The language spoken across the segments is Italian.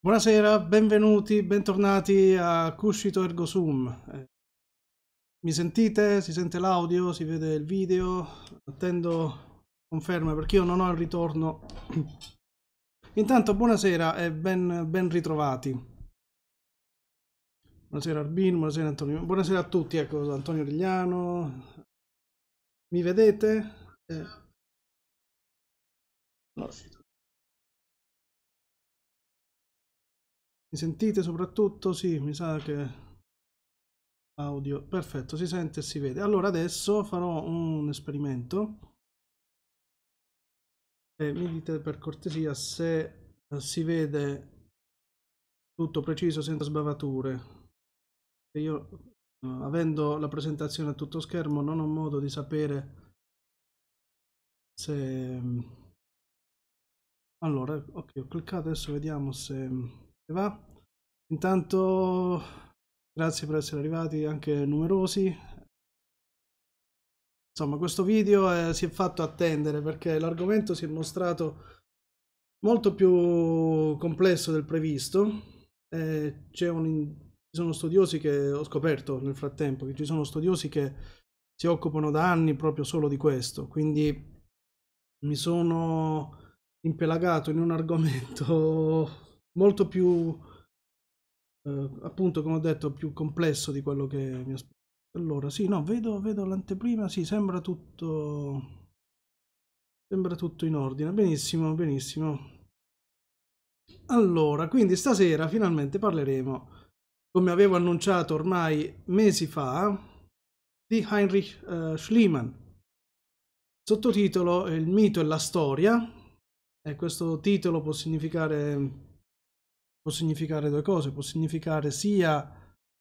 Buonasera, benvenuti, bentornati a Cuscito Ergo Sum. Eh, mi sentite? Si sente l'audio? Si vede il video? Attendo conferma perché io non ho il ritorno. Intanto buonasera e ben, ben ritrovati. Buonasera Arbin, buonasera Antonio. Buonasera a tutti, ecco Antonio Rigliano. Mi vedete? Eh. No. Mi sentite soprattutto? Sì, mi sa che audio perfetto si sente e si vede allora adesso farò un esperimento e mi dite per cortesia se eh, si vede tutto preciso senza sbavature io eh, avendo la presentazione a tutto schermo non ho modo di sapere se mm, allora ok ho cliccato adesso vediamo se mm, va? Intanto grazie per essere arrivati anche numerosi. Insomma, questo video eh, si è fatto attendere perché l'argomento si è mostrato molto più complesso del previsto. Eh, un, ci sono studiosi che ho scoperto nel frattempo che ci sono studiosi che si occupano da anni proprio solo di questo. Quindi mi sono impelagato in un argomento molto più, eh, appunto, come ho detto, più complesso di quello che mi aspettavo. Allora, sì, no, vedo, vedo l'anteprima, sì, sembra tutto... Sembra tutto in ordine, benissimo, benissimo. Allora, quindi stasera finalmente parleremo, come avevo annunciato ormai mesi fa, di Heinrich uh, Schliemann. Sottotitolo Il mito e la storia, e questo titolo può significare può significare due cose, può significare sia,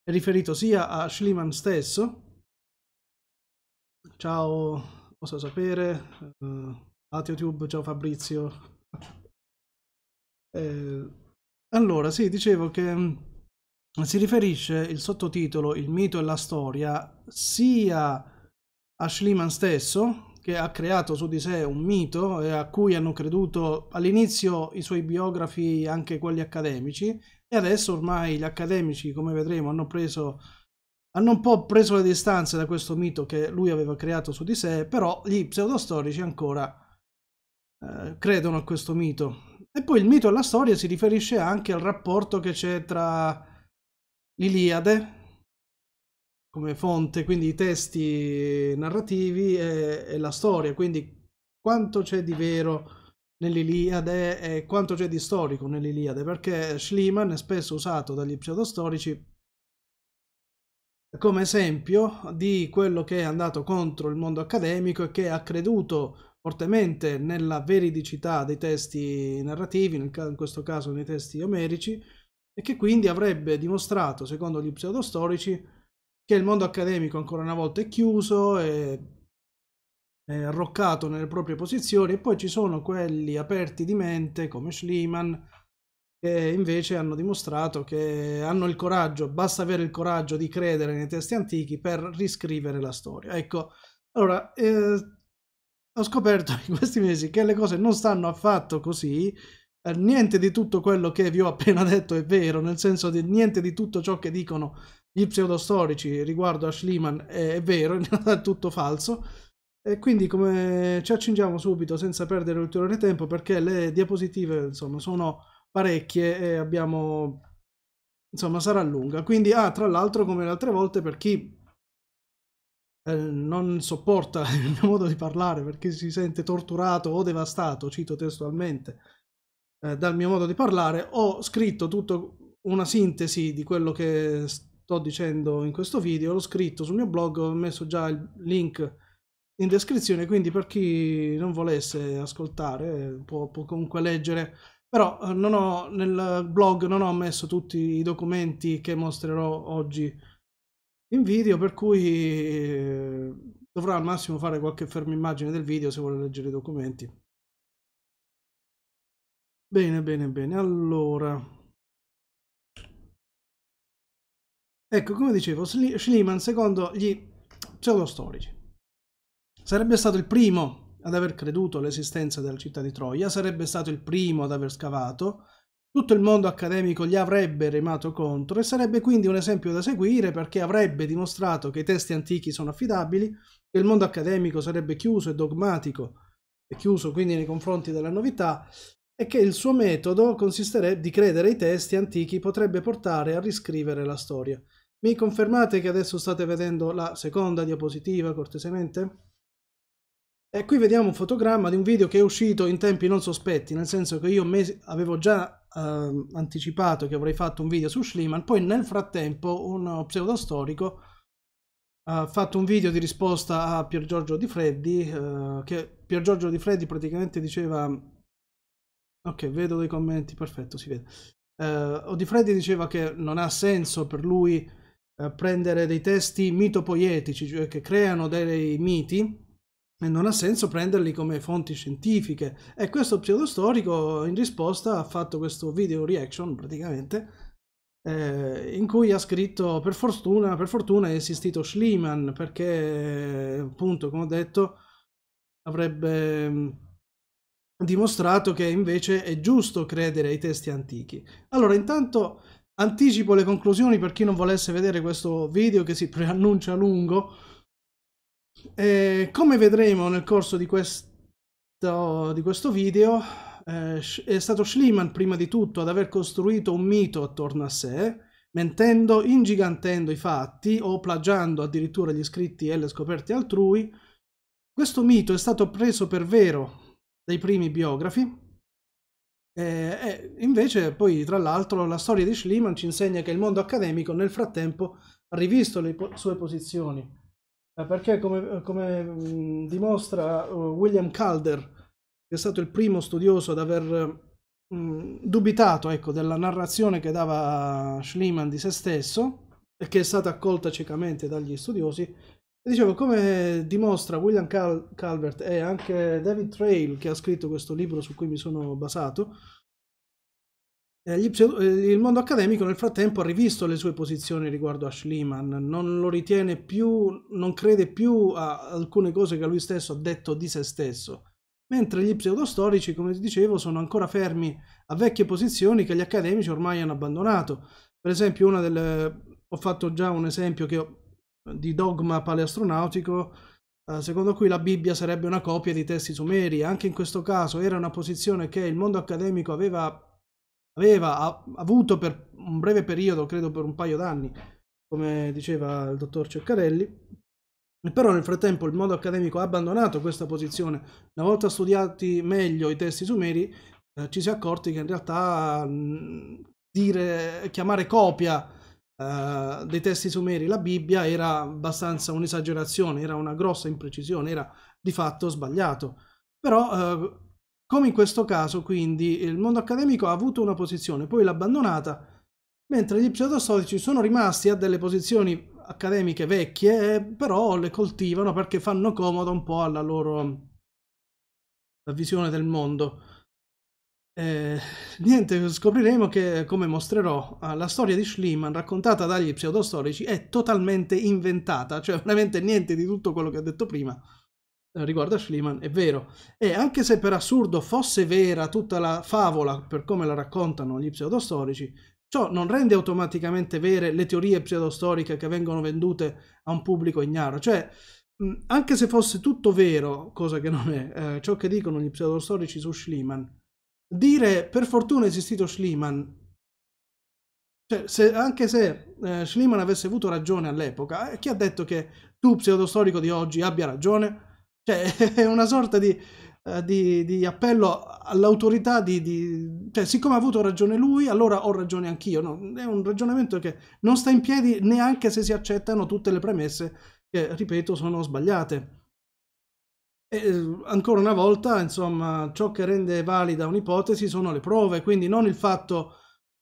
è riferito sia a Schliemann stesso, ciao, posso sapere, uh, eh, YouTube, ciao Fabrizio. Eh, allora, sì, dicevo che mm, si riferisce il sottotitolo Il mito e la storia sia a Schliemann stesso, che ha creato su di sé un mito e a cui hanno creduto all'inizio i suoi biografi, anche quelli accademici, e adesso ormai gli accademici, come vedremo, hanno preso hanno un po' preso le distanze da questo mito che lui aveva creato su di sé, però gli pseudostorici ancora eh, credono a questo mito. E poi il mito e la storia si riferisce anche al rapporto che c'è tra l'Iliade, come fonte, quindi i testi narrativi e, e la storia, quindi quanto c'è di vero nell'Iliade e quanto c'è di storico nell'Iliade, perché Schliemann è spesso usato dagli pseudostorici come esempio di quello che è andato contro il mondo accademico e che ha creduto fortemente nella veridicità dei testi narrativi, in questo caso nei testi omerici, e che quindi avrebbe dimostrato, secondo gli pseudostorici, che il mondo accademico ancora una volta è chiuso, è, è arroccato nelle proprie posizioni e poi ci sono quelli aperti di mente come Schliemann che invece hanno dimostrato che hanno il coraggio, basta avere il coraggio di credere nei testi antichi per riscrivere la storia. Ecco, allora eh, ho scoperto in questi mesi che le cose non stanno affatto così, eh, niente di tutto quello che vi ho appena detto è vero, nel senso di niente di tutto ciò che dicono gli pseudostorici riguardo a Schliemann è vero, in realtà è tutto falso. E quindi come ci accingiamo subito senza perdere ulteriore tempo perché le diapositive insomma sono parecchie e abbiamo insomma sarà lunga. Quindi ah, tra l'altro come le altre volte per chi eh, non sopporta il mio modo di parlare perché si sente torturato o devastato, cito testualmente, eh, dal mio modo di parlare, ho scritto tutta una sintesi di quello che sto dicendo in questo video, l'ho scritto sul mio blog, ho messo già il link in descrizione, quindi per chi non volesse ascoltare può, può comunque leggere. Però eh, ho, nel blog non ho messo tutti i documenti che mostrerò oggi in video, per cui eh, dovrò al massimo fare qualche immagine del video se vuole leggere i documenti. Bene, bene, bene. Allora... Ecco, come dicevo, Schliemann secondo gli pseudostorici sarebbe stato il primo ad aver creduto all'esistenza della città di Troia, sarebbe stato il primo ad aver scavato, tutto il mondo accademico gli avrebbe remato contro e sarebbe quindi un esempio da seguire perché avrebbe dimostrato che i testi antichi sono affidabili, che il mondo accademico sarebbe chiuso e dogmatico e chiuso quindi nei confronti della novità e che il suo metodo consisterebbe di credere ai testi antichi potrebbe portare a riscrivere la storia. Mi confermate che adesso state vedendo la seconda diapositiva cortesemente? E qui vediamo un fotogramma di un video che è uscito in tempi non sospetti, nel senso che io avevo già eh, anticipato che avrei fatto un video su Schliemann, poi nel frattempo uno pseudostorico ha fatto un video di risposta a Pier Giorgio Di Freddi, eh, che Pier Giorgio Di Freddi praticamente diceva... Ok, vedo dei commenti, perfetto, si vede. Eh, o Di Freddi diceva che non ha senso per lui eh, prendere dei testi mitopoietici, cioè che creano dei miti, e non ha senso prenderli come fonti scientifiche. E questo pseudo storico, in risposta ha fatto questo video reaction praticamente eh, in cui ha scritto per fortuna, per fortuna è esistito Schliemann perché eh, appunto come ho detto avrebbe mm, dimostrato che invece è giusto credere ai testi antichi. Allora intanto Anticipo le conclusioni per chi non volesse vedere questo video che si preannuncia lungo. E eh, come vedremo nel corso di questo, di questo video, eh, è stato Schliemann prima di tutto ad aver costruito un mito attorno a sé, mentendo, ingigantendo i fatti o plagiando addirittura gli scritti e le scoperte altrui. Questo mito è stato preso per vero dai primi biografi eh, eh, invece poi, tra l'altro, la storia di Schliemann ci insegna che il mondo accademico nel frattempo ha rivisto le po- sue posizioni, eh, perché come, come mh, mm, dimostra uh, William Calder, che è stato il primo studioso ad aver mh, mm, dubitato ecco, della narrazione che dava Schliemann di se stesso, e che è stata accolta ciecamente dagli studiosi, dicevo, come dimostra William Cal- Calvert e anche David Trail, che ha scritto questo libro su cui mi sono basato, eh, pseudo- eh, il mondo accademico nel frattempo ha rivisto le sue posizioni riguardo a Schliemann, non lo ritiene più, non crede più a alcune cose che lui stesso ha detto di se stesso mentre gli pseudostorici, come dicevo, sono ancora fermi a vecchie posizioni che gli accademici ormai hanno abbandonato. Per esempio, una delle... ho fatto già un esempio che di dogma paleastronautico eh, secondo cui la Bibbia sarebbe una copia di testi sumeri. Anche in questo caso era una posizione che il mondo accademico aveva, aveva avuto per un breve periodo, credo per un paio d'anni, come diceva il dottor Ceccarelli. Però nel frattempo il mondo accademico ha abbandonato questa posizione. Una volta studiati meglio i testi sumeri, eh, ci si è accorti che in realtà mh, dire, chiamare copia eh, dei testi sumeri, la Bibbia era abbastanza un'esagerazione, era una grossa imprecisione, era di fatto sbagliato. Però, uh, come in questo caso, quindi, il mondo accademico ha avuto una posizione, poi l'ha abbandonata, mentre gli pseudostorici sono rimasti a delle posizioni accademiche vecchie, eh, però le coltivano perché fanno comodo un po' alla loro visione del mondo. Eh, niente, scopriremo che, come mostrerò, eh, la storia di Schliemann raccontata dagli pseudostorici è totalmente inventata, cioè veramente niente di tutto quello che ho detto prima eh, riguardo a Schliemann è vero. E anche se per assurdo fosse vera tutta la favola per come la raccontano gli pseudostorici, ciò non rende automaticamente vere le teorie pseudostoriche che vengono vendute a un pubblico ignaro, cioè anche se fosse tutto vero, cosa che non è, eh, ciò che dicono gli pseudostorici su Schliemann, dire per fortuna è esistito Schliemann, cioè, se, anche se eh, Schliemann avesse avuto ragione all'epoca, eh, chi ha detto che tu, pseudostorico di oggi, abbia ragione? Cioè, è una sorta di, eh, di, di appello all'autorità di, di, Cioè, siccome ha avuto ragione lui, allora ho ragione anch'io. No, è un ragionamento che non sta in piedi neanche se si accettano tutte le premesse che, ripeto, sono sbagliate. E, eh, ancora una volta, insomma, ciò che rende valida un'ipotesi sono le prove, quindi non il fatto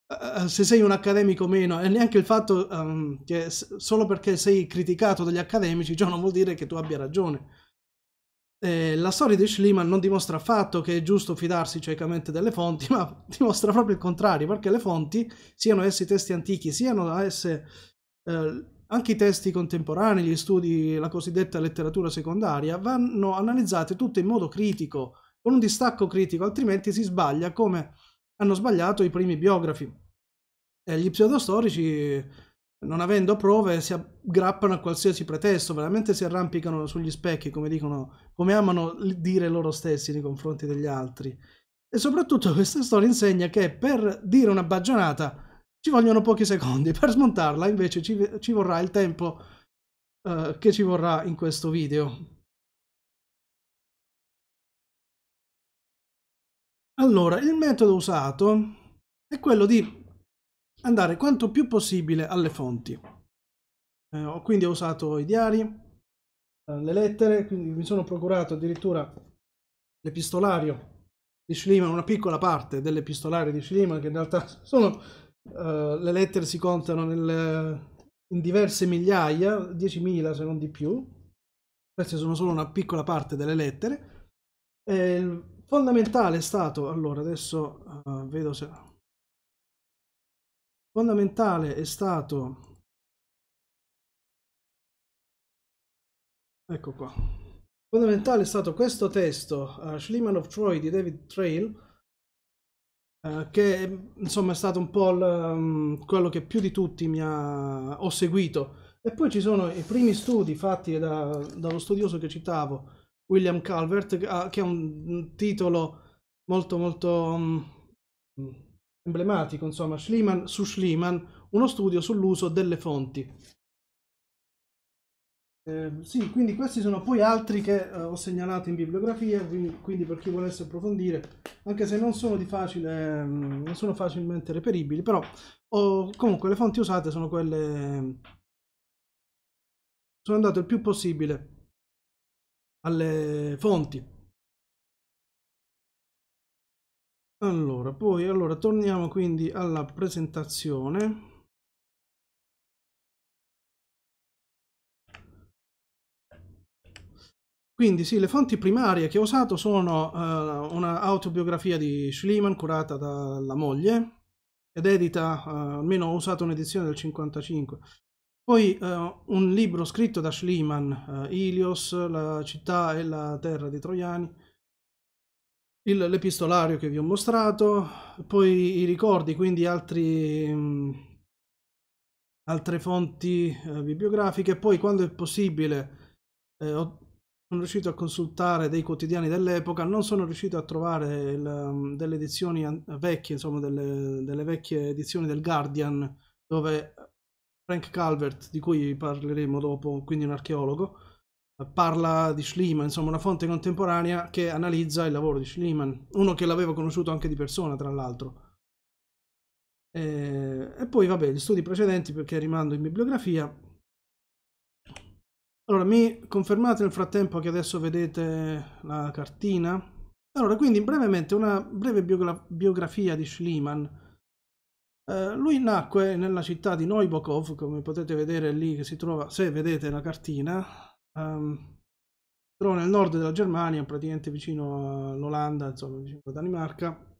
uh, se sei un accademico o meno, e neanche il fatto um, che solo perché sei criticato dagli accademici, ciò non vuol dire che tu abbia ragione. E la storia di Schliemann non dimostra affatto che è giusto fidarsi ciecamente delle fonti, ma dimostra proprio il contrario, perché le fonti, siano essi testi antichi, siano esse uh, anche i testi contemporanei, gli studi, la cosiddetta letteratura secondaria, vanno analizzate tutte in modo critico, con un distacco critico, altrimenti si sbaglia come hanno sbagliato i primi biografi. E gli pseudostorici, non avendo prove, si aggrappano a qualsiasi pretesto, veramente si arrampicano sugli specchi, come, dicono, come amano dire loro stessi nei confronti degli altri. E soprattutto questa storia insegna che per dire una bagionata ci vogliono pochi secondi. Per smontarla invece ci, ci vorrà il tempo uh, che ci vorrà in questo video. Allora, il metodo usato è quello di andare quanto più possibile alle fonti. Eh, quindi ho usato i diari, eh, le lettere, quindi mi sono procurato addirittura l'epistolario di Schliemann, una piccola parte dell'epistolario di Schliemann, che in realtà sono eh, le lettere si contano nel, in diverse migliaia, 10.000 se non di più, queste sono solo una piccola parte delle lettere. E fondamentale è stato, allora adesso uh, vedo se... Fondamentale è stato... Ecco qua. Fondamentale è stato questo testo, uh, Schliemann of Troy di David Trail, eh, che insomma è stato un po' l, mm, quello che più di tutti mi ha ho seguito. E poi ci sono i primi studi fatti da, dallo studioso che citavo, William Calvert, che ha, che ha un titolo molto molto um, emblematico, insomma, Schliemann, su Schliemann, uno studio sull'uso delle fonti. Ehm, sì, quindi questi sono poi altri che eh, ho segnalato in bibliografia, quindi, quindi, per chi volesse approfondire, anche se non sono, facile, ehm, non sono facilmente reperibili, però ho, comunque le fonti usate sono quelle... Sono andato il più possibile alle fonti. Allora, poi allora, torniamo quindi alla presentazione. Quindi sì, le fonti primarie che ho usato sono uh, una autobiografia di Schliemann curata dalla moglie ed edita, uh, almeno ho usato un'edizione del 55. Poi uh, un libro scritto da Schliemann, Ilios, la città e la terra dei troiani, l'epistolario che vi ho mostrato, poi i ricordi, quindi altri, mh, altre fonti bibliografiche, poi quando è possibile ho sono riuscito a consultare dei quotidiani dell'epoca, non sono riuscito a trovare il, um, delle edizioni vecchie, insomma delle, delle, vecchie edizioni del Guardian, dove Frank Calvert, di cui parleremo dopo, quindi un archeologo, parla di Schliemann, insomma una fonte contemporanea che analizza il lavoro di Schliemann, uno che l'aveva conosciuto anche di persona, tra l'altro. E, e poi vabbè, gli studi precedenti perché rimando in bibliografia, allora, mi confermate nel frattempo che adesso vedete la cartina? Allora, quindi brevemente una breve biogra biografia di Schliemann. Eh, lui nacque nella città di Neubokov, come potete vedere lì che si trova, se vedete la cartina, um, nel nord della Germania, praticamente vicino all'Olanda, insomma vicino alla Danimarca.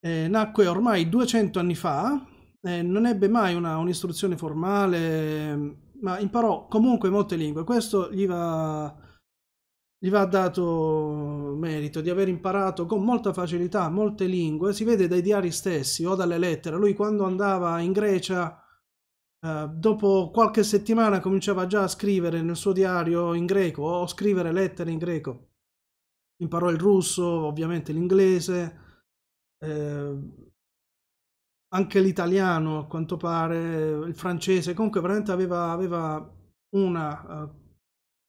Eh, nacque ormai 200 anni fa, eh, non ebbe mai un'istruzione formale ehm, ma imparò comunque molte lingue. Questo gli va, gli va dato merito di aver imparato con molta facilità molte lingue. Si vede dai diari stessi o dalle lettere. Lui quando andava in Grecia, eh, dopo qualche settimana cominciava già a scrivere nel suo diario in greco o scrivere lettere in greco. Imparò il russo, ovviamente l'inglese. Eh, anche l'italiano a quanto pare, il francese, comunque veramente aveva, aveva una uh,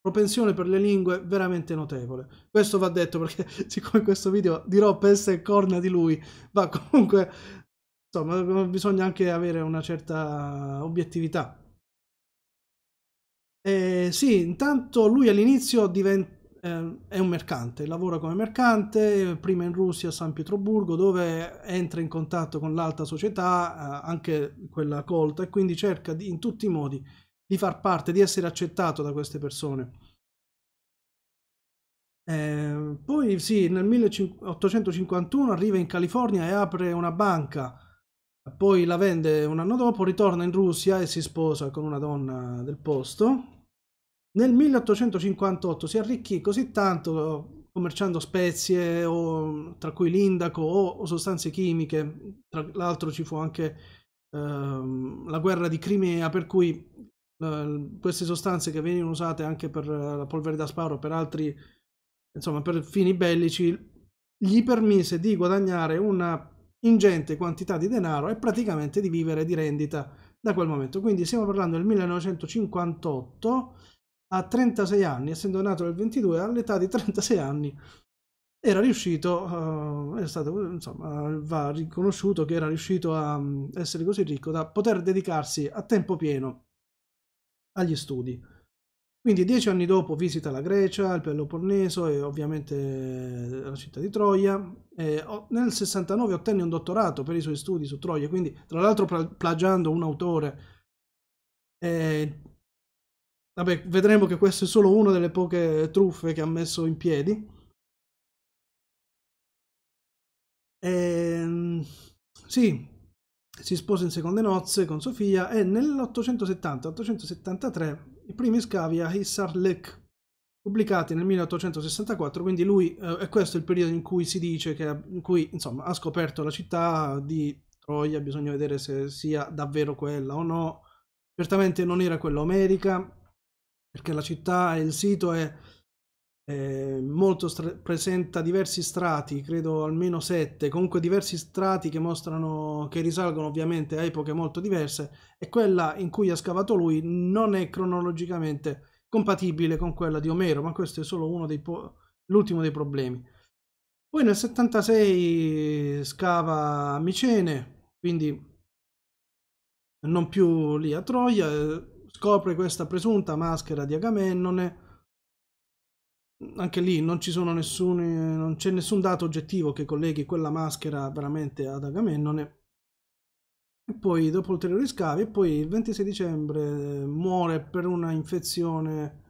propensione per le lingue veramente notevole. Questo va detto perché siccome questo video dirò peste e corna di lui, va comunque, insomma, bisogna anche avere una certa obiettività. Eh, sì, intanto lui all'inizio diventa Ehm, è un mercante, lavora come mercante, prima in Russia, a San Pietroburgo, dove entra in contatto con l'alta società, eh, anche quella colta, e quindi cerca di, in tutti i modi di far parte, di essere accettato da queste persone. Eh, poi sì, nel 1851 arriva in California e apre una banca, poi la vende un anno dopo, ritorna in Russia e si sposa con una donna del posto, nel 1858 si arricchì così tanto eh, commerciando spezie, o, tra cui l'indaco, o, o sostanze chimiche. Tra l'altro ci fu anche ehm, la guerra di Crimea, per cui eh, queste sostanze che venivano usate anche per eh, la polvere da sparo, per altri, insomma, per fini bellici, gli permise di guadagnare una ingente quantità di denaro e praticamente di vivere di rendita da quel momento. Quindi stiamo parlando del 1958 a 36 anni, essendo nato nel 22, all'età di 36 anni era riuscito, uh, stato, insomma, va riconosciuto che era riuscito a um, essere così ricco da poter dedicarsi a tempo pieno agli studi. Quindi dieci anni dopo visita la Grecia, il Peloponneso e ovviamente eh, la città di Troia. E nel 69 ottenne un dottorato per i suoi studi su Troia, quindi tra l'altro plagiando un autore. E eh, Vabbè, vedremo che questo è solo una delle poche truffe che ha messo in piedi. E, ehm, sì, si sposa in seconde nozze con Sofia e nell'870-873 i primi scavi a Hissar-Lek, pubblicati nel 1864, quindi lui, eh, è questo il periodo in cui si dice che, in cui, insomma, ha scoperto la città di Troia, bisogna vedere se sia davvero quella o no, certamente non era quella omerica, perché la città e il sito è, è molto presenta diversi strati, credo almeno sette, comunque diversi strati che mostrano che risalgono ovviamente a epoche molto diverse e quella in cui ha scavato lui non è cronologicamente compatibile con quella di Omero, ma questo è solo uno dei l'ultimo dei problemi. Poi nel 76 scava Micene, quindi non più lì a Troia, eh, scopre questa presunta maschera di Agamennone. Anche lì non c'è nessun, nessun dato oggettivo che colleghi quella maschera veramente ad Agamennone. E poi, dopo ulteriori scavi, e poi il 26 dicembre eh, muore per una infezione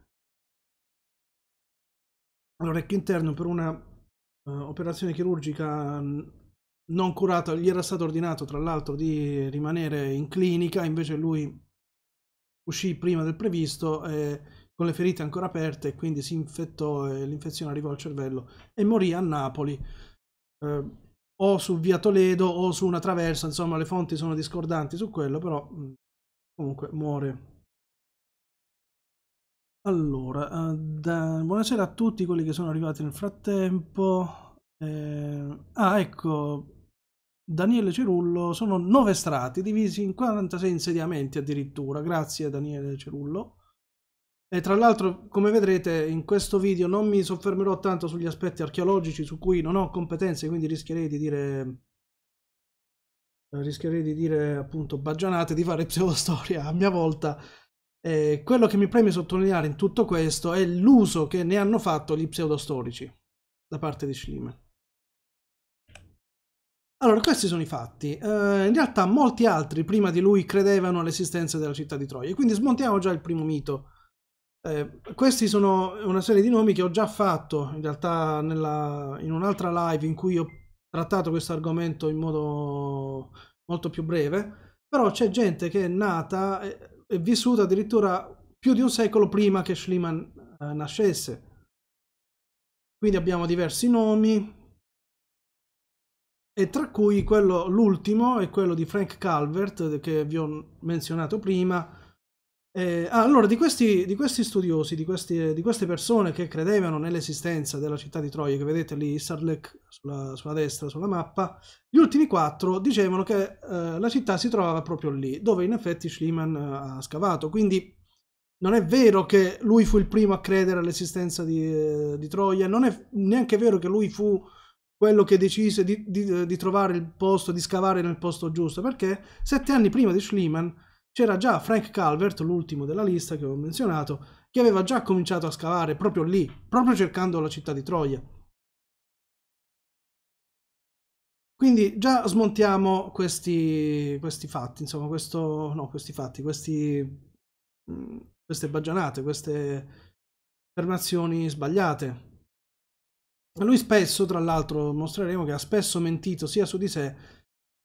all'orecchio interno, per una uh, operazione chirurgica mm, non curata. Gli era stato ordinato, tra l'altro, di rimanere in clinica, invece lui uscì prima del previsto eh, con le ferite ancora aperte, quindi si infettò e eh, l'infezione arrivò al cervello e morì a Napoli. Eh, o su via Toledo o su una traversa, insomma le fonti sono discordanti su quello, però mm, comunque muore. Allora, eh, da... buonasera a tutti quelli che sono arrivati nel frattempo. Eh... ah, ecco, Daniele Cerullo sono nove strati divisi in 46 insediamenti addirittura, grazie a Daniele Cerullo. E tra l'altro, come vedrete in questo video, non mi soffermerò tanto sugli aspetti archeologici su cui non ho competenze, quindi rischierei di dire rischierei di dire appunto baggianate, di fare pseudostoria a mia volta. Eh, quello che mi preme sottolineare in tutto questo è l'uso che ne hanno fatto gli pseudostorici da parte di Schliemann. Allora, questi sono i fatti. Uh, in realtà molti altri prima di lui credevano all'esistenza della città di Troia, quindi smontiamo già il primo mito. Eh, questi sono una serie di nomi che ho già fatto in realtà nella, in un'altra live in cui ho trattato questo argomento in modo molto più breve, però c'è gente che è nata e, e vissuta addirittura più di un secolo prima che Schliemann eh, nascesse. Quindi abbiamo diversi nomi, e tra cui quello, l'ultimo è quello di Frank Calvert eh, che vi ho menzionato prima. Eh, ah, allora, di questi, di questi studiosi, di, questi, eh, di, queste persone che credevano nell'esistenza della città di Troia, che vedete lì Sarlec sulla, sulla, destra, sulla mappa, gli ultimi quattro dicevano che eh, la città si trovava proprio lì, dove in effetti Schliemann eh, ha scavato. Quindi non è vero che lui fu il primo a credere all'esistenza di, di Troia, non è neanche vero che lui fu quello che decise di, di, eh, di, trovare il posto, di scavare nel posto giusto, perché sette anni prima di Schliemann c'era già Frank Calvert, l'ultimo della lista che ho menzionato, che aveva già cominciato a scavare proprio lì, proprio cercando la città di Troia. Quindi già smontiamo questi, questi fatti, insomma, questo, no, questi fatti, questi, mm, queste baggianate, queste affermazioni sbagliate. Lui spesso, tra l'altro, mostreremo che ha spesso mentito sia su di sé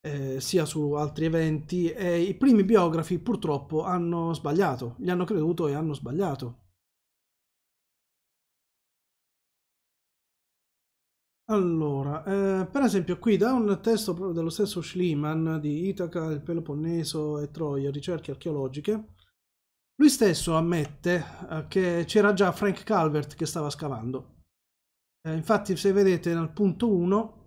eh, sia su altri eventi e i primi biografi purtroppo hanno sbagliato, gli hanno creduto e hanno sbagliato. Allora, eh, per esempio qui da un testo dello stesso Schliemann di Itaca, il Peloponneso e Troia, ricerche archeologiche, lui stesso ammette eh, che c'era già Frank Calvert che stava scavando. Eh, infatti se vedete nel punto 1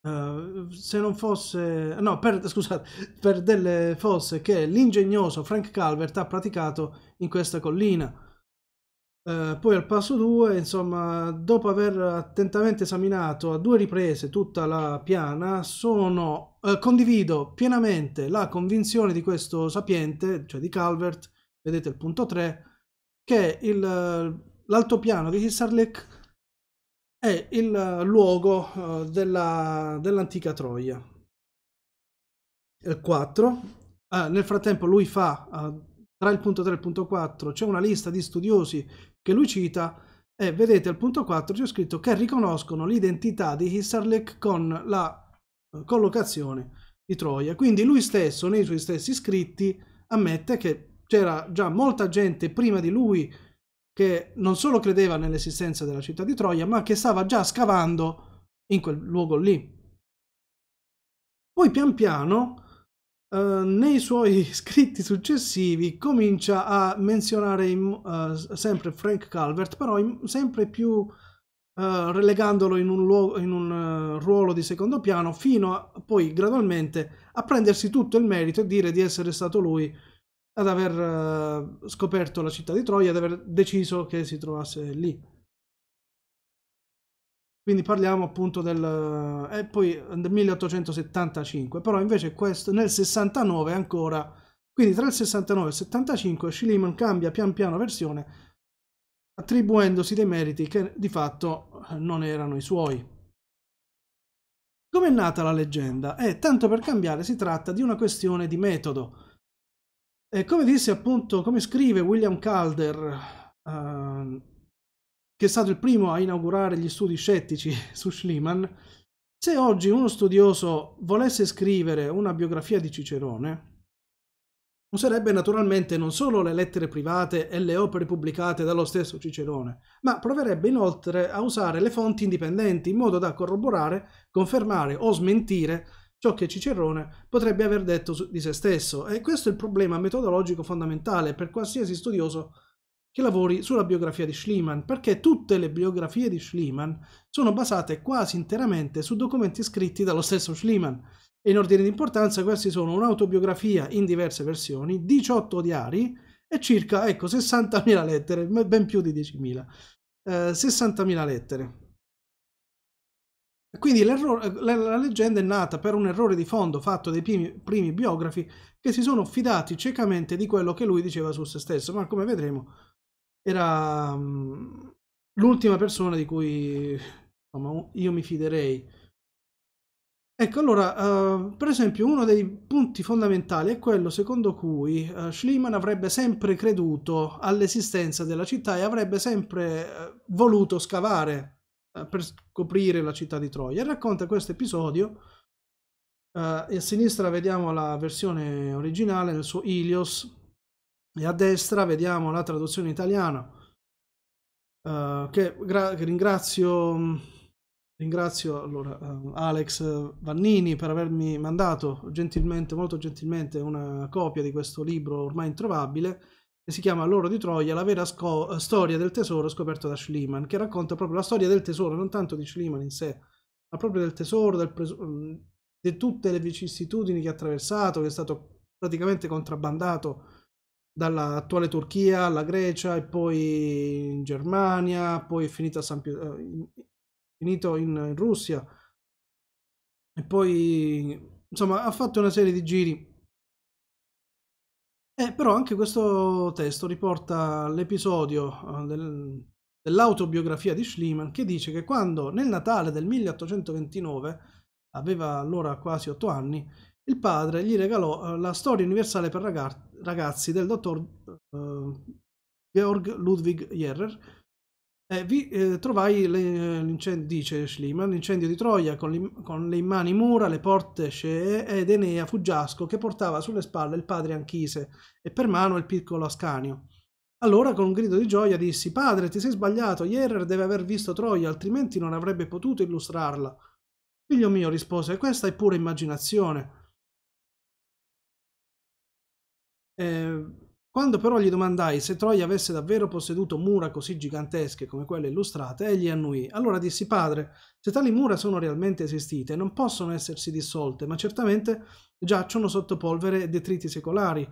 Uh, eh, se non fosse no per, scusate per delle fosse che l'ingegnoso Frank Calvert ha praticato in questa collina uh, poi al passo 2 insomma dopo aver attentamente esaminato a due riprese tutta la piana sono uh, condivido pienamente la convinzione di questo sapiente cioè di Calvert vedete il punto 3 che l'altopiano di Hisarlik è il luogo eh, della, dell'antica Troia. Il 4. Uh, nel frattempo lui fa, uh, tra il punto 3 e il punto 4, c'è una lista di studiosi che lui cita e vedete al punto 4 c'è scritto che riconoscono l'identità di Hisarlik con la eh, collocazione di Troia. Quindi lui stesso, nei suoi stessi scritti, ammette che c'era già molta gente prima di lui che non solo credeva nell'esistenza della città di Troia, ma che stava già scavando in quel luogo lì. Poi pian piano, eh, nei suoi scritti successivi, comincia a menzionare in, eh, sempre Frank Calvert, però in, sempre più eh, relegandolo in un, luogo, in un uh, ruolo di secondo piano, fino a, poi gradualmente a prendersi tutto il merito e dire di essere stato lui ad aver eh, scoperto la città di Troia, ad aver deciso che si trovasse lì. Quindi parliamo appunto del... Eh, e poi eh, del 1875, però invece questo nel 69 ancora... Quindi tra il 69 e il 75 Schliemann cambia pian piano versione attribuendosi dei meriti che di fatto non erano i suoi. come è nata la leggenda? Eh, tanto per cambiare si tratta di una questione di metodo. E come disse appunto, come scrive William Calder, uh, che è stato il primo a inaugurare gli studi scettici su Schliemann, se oggi uno studioso volesse scrivere una biografia di Cicerone, userebbe naturalmente non solo le lettere private e le opere pubblicate dallo stesso Cicerone, ma proverebbe inoltre a usare le fonti indipendenti in modo da corroborare, confermare o smentire ciò che Cicerone potrebbe aver detto di se stesso e questo è il problema metodologico fondamentale per qualsiasi studioso che lavori sulla biografia di Schliemann, perché tutte le biografie di Schliemann sono basate quasi interamente su documenti scritti dallo stesso Schliemann. E in ordine di importanza questi sono un'autobiografia in diverse versioni, 18 diari e circa ecco, 60.000 lettere, ben più di 10.000. Eh, 60.000 lettere. Quindi la leggenda è nata per un errore di fondo fatto dai primi, primi, biografi che si sono fidati ciecamente di quello che lui diceva su se stesso, ma come vedremo era um, l'ultima persona di cui insomma, io mi fiderei. Ecco, allora, uh, per esempio, uno dei punti fondamentali è quello secondo cui uh, Schliemann avrebbe sempre creduto all'esistenza della città e avrebbe sempre uh, voluto scavare eh, per scoprire la città di Troia. Racconta questo episodio Uh, a sinistra vediamo la versione originale nel suo Ilios e a destra vediamo la traduzione italiana uh, che, che ringrazio, ringrazio allora, uh, Alex Vannini per avermi mandato gentilmente, molto gentilmente una copia di questo libro ormai introvabile che si chiama L'oro di Troia, la vera eh, storia del tesoro scoperto da Schliemann, che racconta proprio la storia del tesoro, non tanto di Schliemann in sé, ma proprio del tesoro, del mm, di tutte le vicissitudini che ha attraversato, che è stato praticamente contrabbandato dall'attuale Turchia alla Grecia e poi in Germania, poi è finito, a San Pietro, eh, in, finito in Russia e poi insomma ha fatto una serie di giri eh, però anche questo testo riporta l'episodio eh, del, dell'autobiografia di Schliemann che dice che quando nel Natale del 1829, aveva allora quasi otto anni, il padre gli regalò eh, la storia universale per ragazzi del dottor eh, Georg Ludwig Järer, eh, vi, eh, trovai l'incendio, dice Schliemann, l'incendio di Troia con, li, con, le immani mura, le porte scee ed Enea Fuggiasco che portava sulle spalle il padre Anchise e per mano il piccolo Ascanio. Allora con un grido di gioia dissi «Padre, ti sei sbagliato, Hierer deve aver visto Troia, altrimenti non avrebbe potuto illustrarla». Figlio mio rispose «Questa è pura immaginazione». Eh, quando però gli domandai se Troia avesse davvero posseduto mura così gigantesche come quelle illustrate, egli annuì. Allora dissi, padre, se tali mura sono realmente esistite, non possono essersi dissolte, ma certamente giacciono sotto polvere e detriti secolari.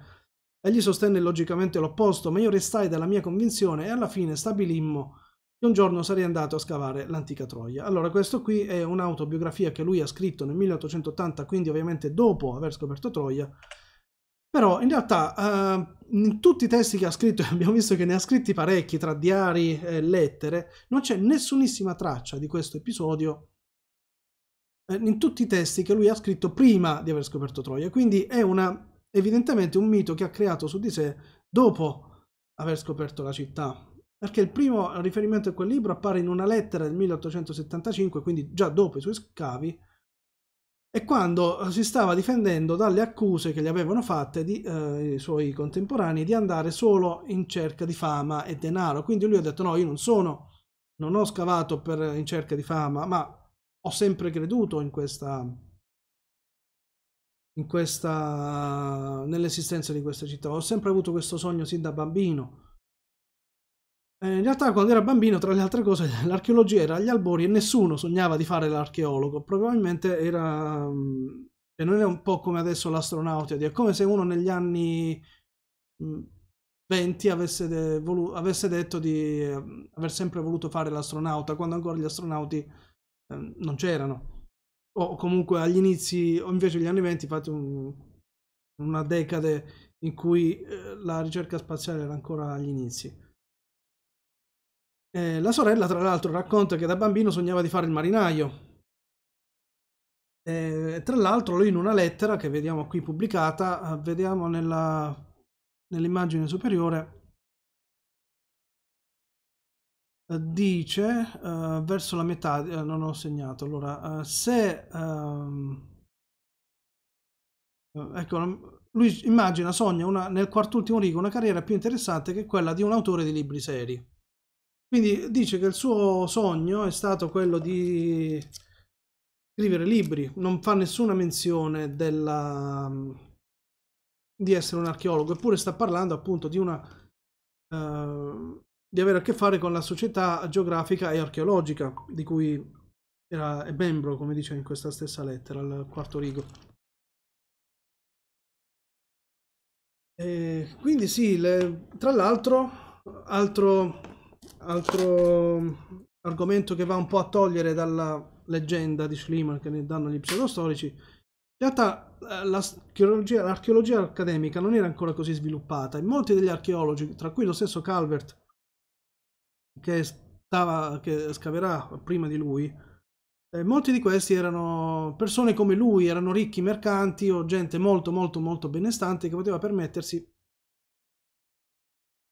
Egli sostenne logicamente l'opposto, ma io restai dalla mia convinzione e alla fine stabilimmo che un giorno sarei andato a scavare l'antica Troia. Allora, questo qui è un'autobiografia che lui ha scritto nel 1880, quindi ovviamente dopo aver scoperto Troia, però in realtà uh, in tutti i testi che ha scritto, e abbiamo visto che ne ha scritti parecchi tra diari e lettere, non c'è nessunissima traccia di questo episodio eh, in tutti i testi che lui ha scritto prima di aver scoperto Troia. Quindi è una, evidentemente un mito che ha creato su di sé dopo aver scoperto la città. Perché il primo riferimento a quel libro appare in una lettera del 1875, quindi già dopo i suoi scavi, e quando eh, si stava difendendo dalle accuse che gli avevano fatte di, eh, i suoi contemporanei di andare solo in cerca di fama e denaro. Quindi lui ha detto no, io non sono, non ho scavato per, eh, in cerca di fama, ma ho sempre creduto in questa, in questa, nell'esistenza di questa città, ho sempre avuto questo sogno sin da bambino eh, in realtà quando era bambino, tra le altre cose, l'archeologia era agli albori e nessuno sognava di fare l'archeologo. Probabilmente era... Mm, e non è un po' come adesso l'astronautica, è come se uno negli anni 20 mm, avesse, de avesse detto di eh, aver sempre voluto fare l'astronauta, quando ancora gli astronauti ehm, non c'erano. O comunque agli inizi, o invece negli anni 20, fate un, una decade in cui eh, la ricerca spaziale era ancora agli inizi. Eh, la sorella, tra l'altro, racconta che da bambino sognava di fare il marinaio. Eh, tra l'altro, lui in una lettera che vediamo qui pubblicata, eh, vediamo nell'immagine superiore, eh, dice uh, verso la metà uh, non ho segnato allora uh, se um, ecco lui immagina sogna una, nel quart'ultimo rigo una carriera più interessante che quella di un autore di libri seri quindi dice che il suo sogno è stato quello di scrivere libri, non fa nessuna menzione della, mm, di essere un archeologo, eppure sta parlando appunto di una... Uh, di avere a che fare con la società geografica e archeologica di cui era, è membro, come dice in questa stessa lettera, al quarto rigo. E quindi sì, le, tra l'altro, altro altro mm, argomento che va un po' a togliere dalla leggenda di Schliemann che ne danno gli pseudostorici, in realtà eh, l'archeologia, l'archeologia accademica non era ancora così sviluppata e molti degli archeologi, tra cui lo stesso Calvert, che, stava, che scaverà prima di lui, eh, molti di questi erano persone come lui, erano ricchi mercanti o gente molto molto molto benestante che poteva permettersi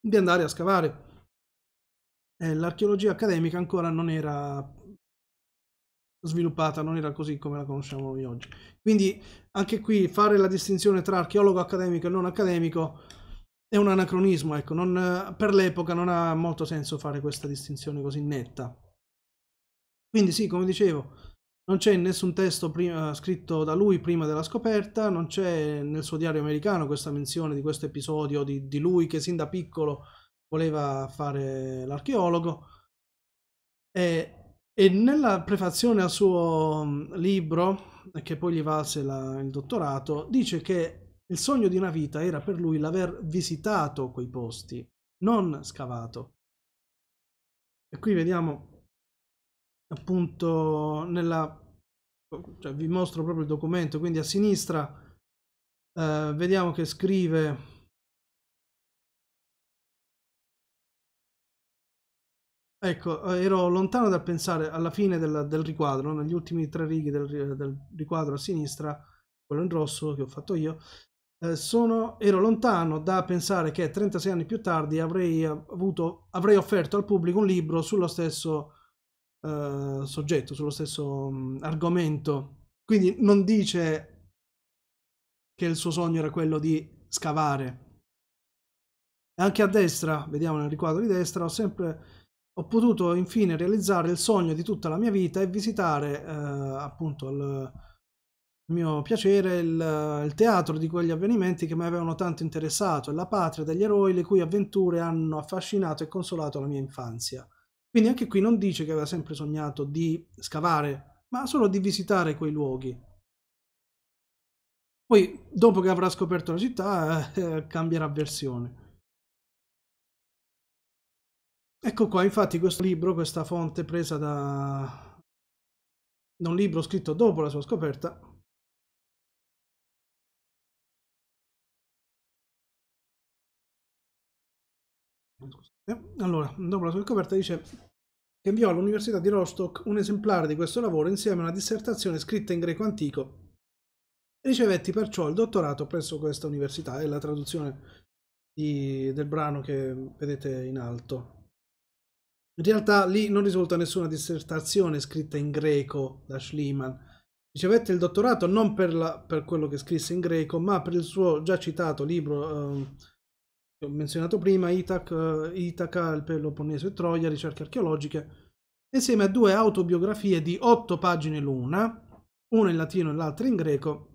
di andare a scavare eh, l'archeologia accademica ancora non era sviluppata, non era così come la conosciamo noi oggi. Quindi anche qui fare la distinzione tra archeologo accademico e non accademico è un anacronismo, ecco, non, per l'epoca non ha molto senso fare questa distinzione così netta. Quindi sì, come dicevo, non c'è nessun testo prima, eh, scritto da lui prima della scoperta, non c'è nel suo diario americano questa menzione di questo episodio di, di lui che sin da piccolo voleva fare l'archeologo e, e, nella prefazione al suo mm, libro, che poi gli valse la, il dottorato, dice che il sogno di una vita era per lui l'aver visitato quei posti, non scavato. E qui vediamo appunto nella... Cioè vi mostro proprio il documento, quindi a sinistra eh, vediamo che scrive Ecco, eh, ero lontano dal pensare alla fine del, del riquadro, negli ultimi tre righe del, del, riquadro a sinistra, quello in rosso che ho fatto io, eh, sono, ero lontano da pensare che 36 anni più tardi avrei, avuto, avrei offerto al pubblico un libro sullo stesso eh, soggetto, sullo stesso mh, mm, argomento. Quindi non dice che il suo sogno era quello di scavare. Anche a destra, vediamo nel riquadro di destra, ho sempre ho potuto infine realizzare il sogno di tutta la mia vita e visitare eh, appunto al mio piacere il, il, teatro di quegli avvenimenti che mi avevano tanto interessato e la patria degli eroi le cui avventure hanno affascinato e consolato la mia infanzia. Quindi anche qui non dice che aveva sempre sognato di scavare, ma solo di visitare quei luoghi. Poi, dopo che avrà scoperto la città, eh, cambierà versione. Ecco qua, infatti, questo libro, questa fonte presa da, un libro scritto dopo la sua scoperta, eh, Allora, dopo la sua scoperta dice che inviò all'Università di Rostock un esemplare di questo lavoro insieme a una dissertazione scritta in greco antico. Ricevetti perciò il dottorato presso questa università, è la traduzione di, del brano che vedete in alto. In realtà lì non risulta nessuna dissertazione scritta in greco da Schliemann. Ricevette il dottorato non per, la, per quello che scrisse in greco, ma per il suo già citato libro eh, che ho menzionato prima, Itac, Itaca, il Peloponneso e Troia, ricerche archeologiche, insieme a due autobiografie di otto pagine l'una, una in latino e l'altra in greco,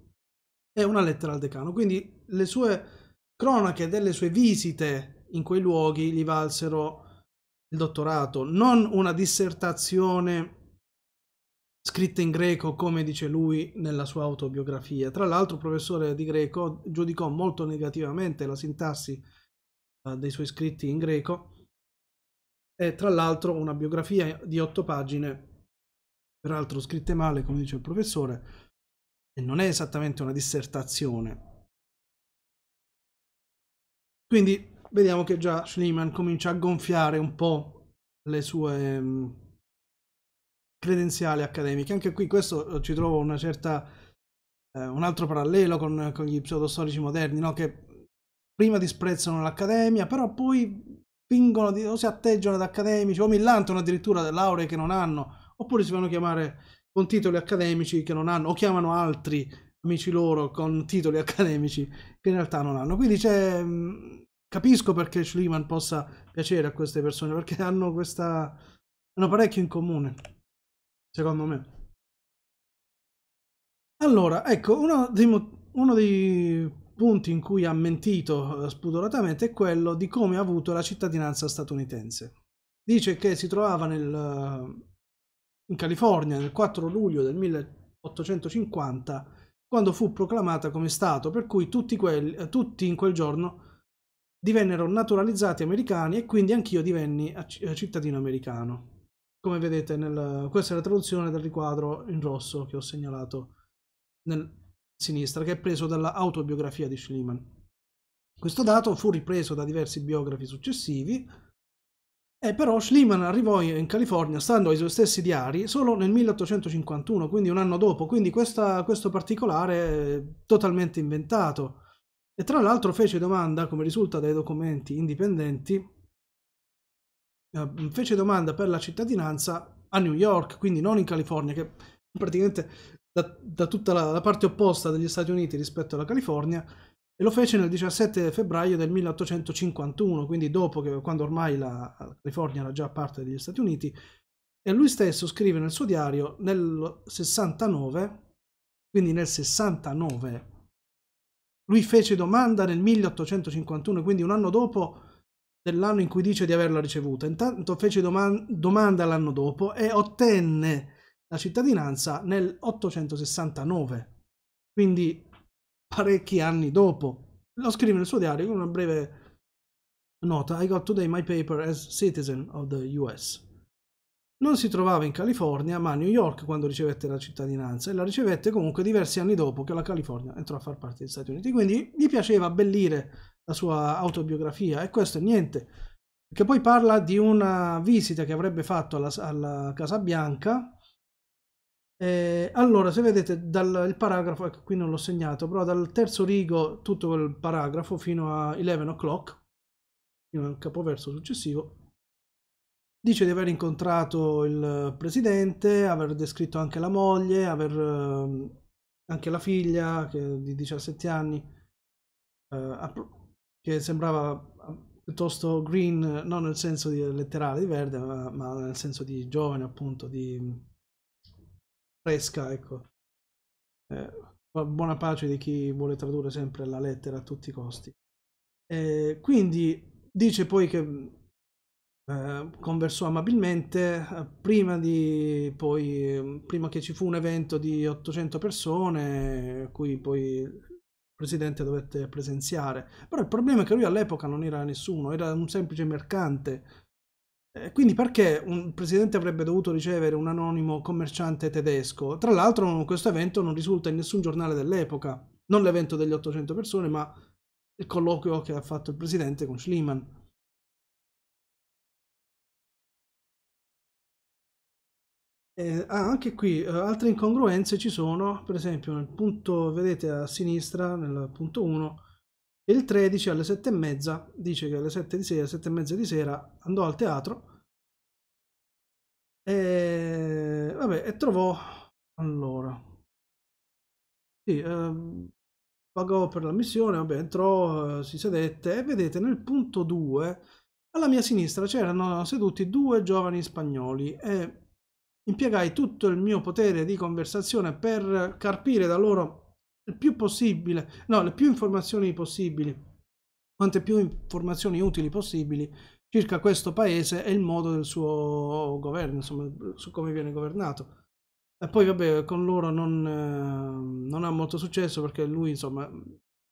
e una lettera al decano. Quindi le sue cronache delle sue visite in quei luoghi gli valsero il dottorato, non una dissertazione scritta in greco come dice lui nella sua autobiografia. Tra l'altro il professore di greco giudicò molto negativamente la sintassi uh, dei suoi scritti in greco e tra l'altro una biografia di otto pagine, peraltro scritte male come dice il professore, e non è esattamente una dissertazione. Quindi vediamo che già Schliemann comincia a gonfiare un po' le sue mm, credenziali accademiche. Anche qui questo eh, ci trovo una certa, eh, un altro parallelo con, con gli pseudostorici moderni, no? che prima disprezzano l'accademia, però poi fingono di, o si atteggiano ad accademici, o millantano addirittura lauree che non hanno, oppure si fanno chiamare con titoli accademici che non hanno, o chiamano altri amici loro con titoli accademici che in realtà non hanno. Quindi c'è mm, capisco perché Schliemann possa piacere a queste persone, perché hanno questa... hanno parecchio in comune, secondo me. Allora, ecco, uno dei, uno dei punti in cui ha mentito eh, spudoratamente è quello di come ha avuto la cittadinanza statunitense. Dice che si trovava nel, in California nel 4 luglio del 1850 quando fu proclamata come Stato, per cui tutti, quelli, tutti in quel giorno divennero naturalizzati americani e quindi anch'io divenni eh, cittadino americano. Come vedete, nel, questa è la traduzione del riquadro in rosso che ho segnalato nel sinistra, che è preso dall'autobiografia di Schliemann. Questo dato fu ripreso da diversi biografi successivi, e però Schliemann arrivò in California, stando ai suoi stessi diari, solo nel 1851, quindi un anno dopo, quindi questa, questo particolare è totalmente inventato. E tra l'altro fece domanda, come risulta dai documenti indipendenti, eh, fece domanda per la cittadinanza a New York, quindi non in California, che praticamente da, da tutta la, la, parte opposta degli Stati Uniti rispetto alla California, e lo fece nel 17 febbraio del 1851, quindi dopo che quando ormai la, la California era già parte degli Stati Uniti, e lui stesso scrive nel suo diario nel 69, quindi nel 69 lui fece domanda nel 1851, quindi un anno dopo dell'anno in cui dice di averla ricevuta. Intanto fece doman domanda l'anno dopo e ottenne la cittadinanza nel 869, quindi parecchi anni dopo. Lo scrive nel suo diario con una breve nota. I got today my paper as citizen of the US. Non si trovava in California, ma a New York quando ricevette la cittadinanza e la ricevette comunque diversi anni dopo che la California entrò a far parte degli Stati Uniti. Quindi gli piaceva abbellire la sua autobiografia e questo è niente. Che poi parla di una visita che avrebbe fatto alla, alla Casa Bianca. E allora, se vedete dal paragrafo, ecco qui non l'ho segnato, però dal terzo rigo tutto quel paragrafo fino a 11 o'clock, fino al capoverso successivo, Dice di aver incontrato il presidente, aver descritto anche la moglie, aver ehm, anche la figlia che, di 17 anni, eh, che sembrava ah, piuttosto green, non nel senso di letterale di verde, ma, ma, nel senso di giovane, appunto, di fresca, ecco. Eh, buona pace di chi vuole tradurre sempre la lettera a tutti i costi. Eh, quindi dice poi che Ehm, conversò amabilmente eh, prima, di, poi, prima che ci fu un evento di 800 persone a cui poi il presidente dovette presenziare. Però il problema è che lui all'epoca non era nessuno, era un semplice mercante eh, quindi perché un presidente avrebbe dovuto ricevere un anonimo commerciante tedesco? Tra l'altro questo evento non risulta in nessun giornale dell'epoca, non l'evento degli 800 persone, ma il colloquio che ha fatto il presidente con Schliemann. Eh, ah, anche qui eh, altre incongruenze ci sono, per esempio nel punto, vedete a sinistra, nel punto 1, il 13 alle 7 e mezza, dice che alle 7 di sera, 7 e mezza di sera andò al teatro e, vabbè, e trovò, allora, sì, eh, pagò per la missione, vabbè, entrò, eh, si sedette e vedete nel punto 2, alla mia sinistra c'erano seduti due giovani spagnoli e impiegai tutto il mio potere di conversazione per carpire da loro il più possibile, no, le più informazioni possibili, quante più informazioni utili possibili circa questo paese e il modo del suo governo, insomma, su come viene governato. E poi, vabbè, con loro non, eh, non ha molto successo perché lui, insomma,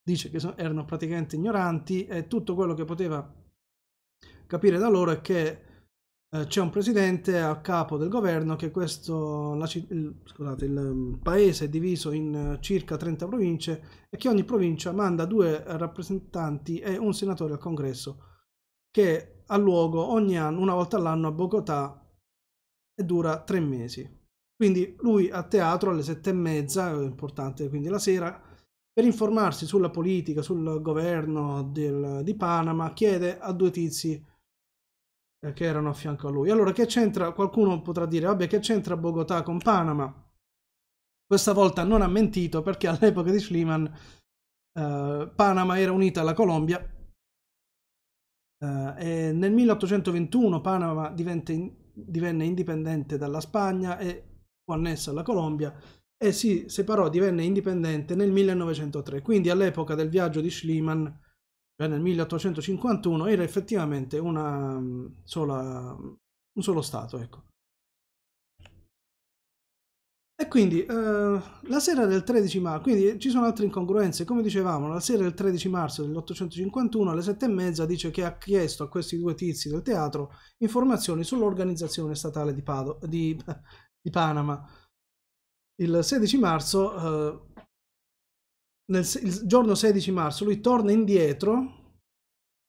dice che erano praticamente ignoranti e tutto quello che poteva capire da loro è che eh, c'è un presidente a capo del governo che questo, la, scusate, il mm, paese è diviso in eh, circa 30 province e che ogni provincia manda due rappresentanti e un senatore al congresso che ha luogo ogni anno, una volta all'anno a Bogotà e dura tre mesi. Quindi lui a teatro alle sette e mezza, importante quindi la sera, per informarsi sulla politica, sul governo del, di Panama, chiede a due tizi che erano a fianco a lui. Allora, che c'entra? Qualcuno potrà dire, vabbè, che c'entra Bogotà con Panama? Questa volta non ha mentito perché all'epoca di Schliemann eh, Panama era unita alla Colombia eh, e nel 1821 Panama in, divenne indipendente dalla Spagna e fu annessa alla Colombia e si separò, divenne indipendente nel 1903. Quindi all'epoca del viaggio di Schliemann cioè, nel 1851 era effettivamente una mm, sola, un solo Stato. Ecco. E quindi eh, la sera del 13 marzo, quindi ci sono altre incongruenze, come dicevamo, la sera del 13 marzo dell'851 alle 7 e mezza dice che ha chiesto a questi due tizi del teatro informazioni sull'organizzazione statale di, Pado, di, di Panama. Il 16 marzo eh, nel, il giorno 16 marzo lui torna indietro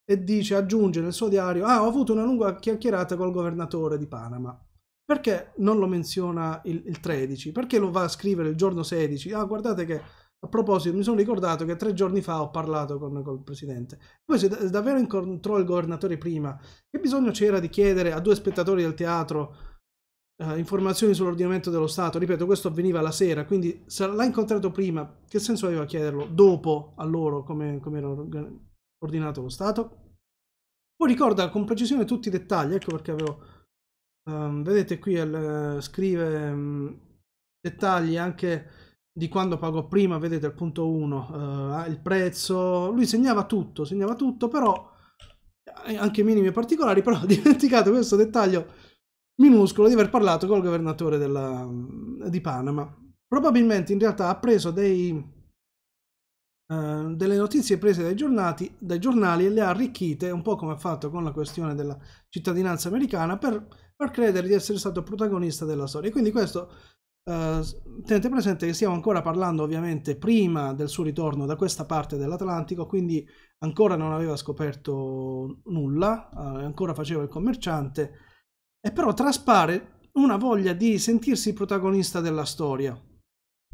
e dice, aggiunge nel suo diario, ah ho avuto una lunga chiacchierata col governatore di Panama. Perché non lo menziona il, il 13? Perché lo va a scrivere il giorno 16? Ah guardate che a proposito, mi sono ricordato che tre giorni fa ho parlato con, con il presidente. Poi se davvero incontrò il governatore prima, che bisogno c'era di chiedere a due spettatori del teatro eh, informazioni sull'ordinamento dello Stato. Ripeto, questo avveniva la sera, quindi se l'ha incontrato prima, che senso aveva chiederlo dopo a loro come, come era ordinato lo Stato? Poi ricorda con precisione tutti i dettagli, ecco perché avevo... Um, vedete qui il, eh, scrive um, dettagli anche di quando pagò prima, vedete il punto 1, eh, il prezzo, lui segnava tutto, segnava tutto, però eh, anche minimi e particolari, però ho dimenticato questo dettaglio minuscolo di aver parlato col governatore della, di Panama. Probabilmente in realtà ha preso dei, eh, delle notizie prese dai, giornati, dai giornali e le ha arricchite, un po' come ha fatto con la questione della cittadinanza americana, per far credere di essere stato protagonista della storia. E quindi questo eh, tenete presente che stiamo ancora parlando ovviamente prima del suo ritorno da questa parte dell'Atlantico, quindi ancora non aveva scoperto nulla, eh, ancora faceva il commerciante e però traspare una voglia di sentirsi protagonista della storia.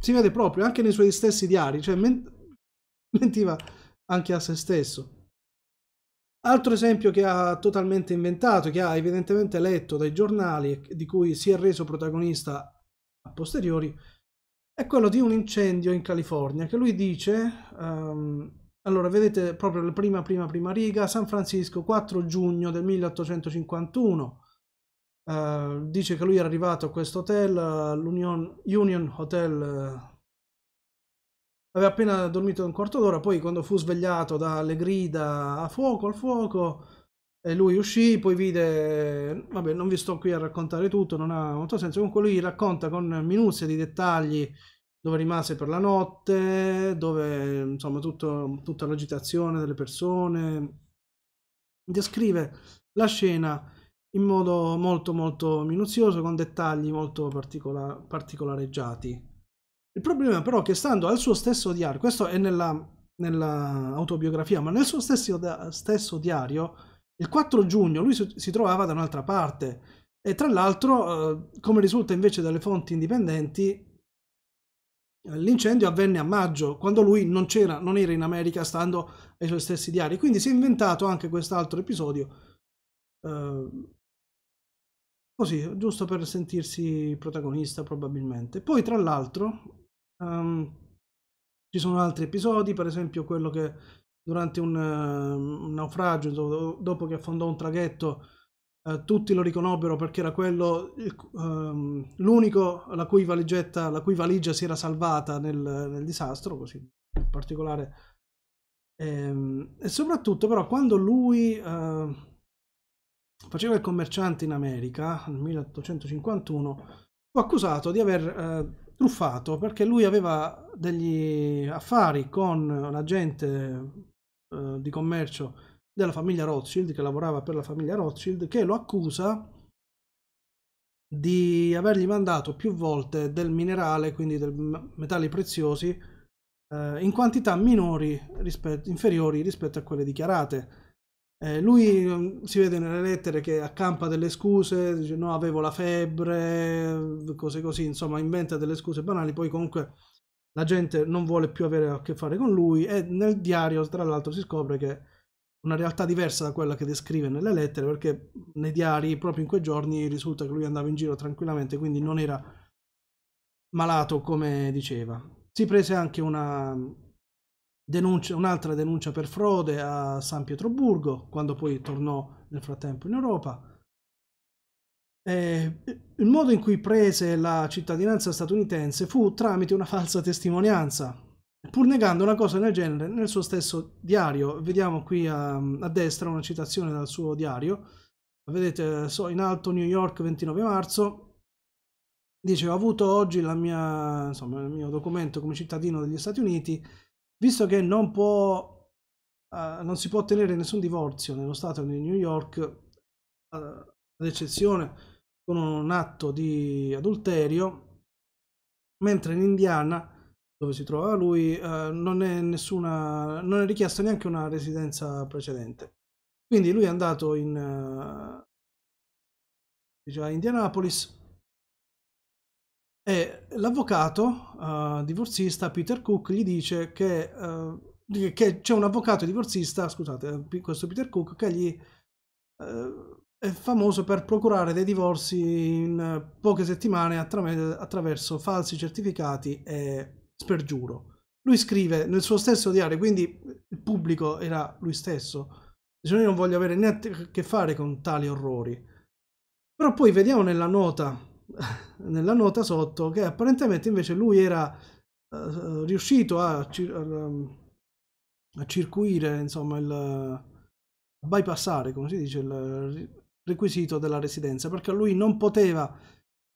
Si vede proprio anche nei suoi stessi diari, cioè ment mentiva anche a se stesso. Altro esempio che ha totalmente inventato, che ha evidentemente letto dai giornali e di cui si è reso protagonista a posteriori, è quello di un incendio in California che lui dice, um, allora vedete proprio la prima prima prima riga, San Francisco 4 giugno del 1851. Uh, dice che lui era arrivato a questo hotel, l'Union Union Hotel, eh, aveva appena dormito un quarto d'ora, poi quando fu svegliato dalle grida a fuoco, al fuoco, e lui uscì, poi vide, vabbè non vi sto qui a raccontare tutto, non ha molto senso, comunque lui racconta con minuzia di dettagli dove rimase per la notte, dove insomma tutto, tutta l'agitazione delle persone, descrive la scena in modo molto molto minuzioso con dettagli molto particola particolareggiati. Il problema però è che stando al suo stesso diario, questo è nella, nella autobiografia, ma nel suo stesso, stesso, diario, il 4 giugno lui si trovava da un'altra parte e tra l'altro, eh, come risulta invece dalle fonti indipendenti, L'incendio avvenne a maggio, quando lui non, c'era, non era in America, stando ai suoi stessi diari. Quindi si è inventato anche quest'altro episodio eh, così, giusto per sentirsi protagonista probabilmente. Poi tra l'altro um, ci sono altri episodi, per esempio quello che durante un, uh, un naufragio, do dopo che affondò un traghetto, uh, tutti lo riconobbero perché era quello uh, l'unico la cui valigetta, la cui valigia si era salvata nel, nel disastro, così in particolare. E, e soprattutto però quando lui faceva il commerciante in America nel 1851, fu accusato di aver eh, truffato perché lui aveva degli affari con un agente eh, di commercio della famiglia Rothschild, che lavorava per la famiglia Rothschild, che lo accusa di avergli mandato più volte del minerale, quindi dei metalli preziosi, eh, in quantità minori rispetto, inferiori rispetto a quelle dichiarate eh, lui mm, si vede nelle lettere che accampa delle scuse, dice no avevo la febbre, cose così, insomma inventa delle scuse banali, poi comunque la gente non vuole più avere a che fare con lui e nel diario tra l'altro si scopre che una realtà diversa da quella che descrive nelle lettere perché nei diari proprio in quei giorni risulta che lui andava in giro tranquillamente quindi non era malato come diceva si prese anche una denuncia, un'altra denuncia per frode a San Pietroburgo, quando poi tornò nel frattempo in Europa. Eh, il modo in cui prese la cittadinanza statunitense fu tramite una falsa testimonianza, pur negando una cosa del genere nel suo stesso diario. Vediamo qui a, a destra una citazione dal suo diario. Vedete, so, in alto New York 29 marzo. Dice, ho avuto oggi mia, insomma, il mio documento come cittadino degli Stati Uniti visto che non, può, uh, non si può ottenere nessun divorzio nello Stato di New York, uh, ad eccezione con un atto di adulterio, mentre in Indiana, dove si trova lui, uh, non, è nessuna, non è richiesta neanche una residenza precedente. Quindi lui è andato in, uh, diciamo, Indianapolis e l'avvocato uh, divorzista Peter Cook gli dice che, uh, che c'è un avvocato divorzista, scusate, eh, questo Peter Cook che gli uh, è famoso per procurare dei divorzi in poche settimane attraver attraverso falsi certificati e spergiuro. Lui scrive nel suo stesso diario, quindi il pubblico era lui stesso. Dice, io non voglio avere niente a che fare con tali orrori. Però poi vediamo nella nota nella nota sotto che apparentemente invece lui era uh, riuscito a, cir ehm, a, circuire, insomma, il, a bypassare, come si dice, il requisito della residenza, perché lui non poteva,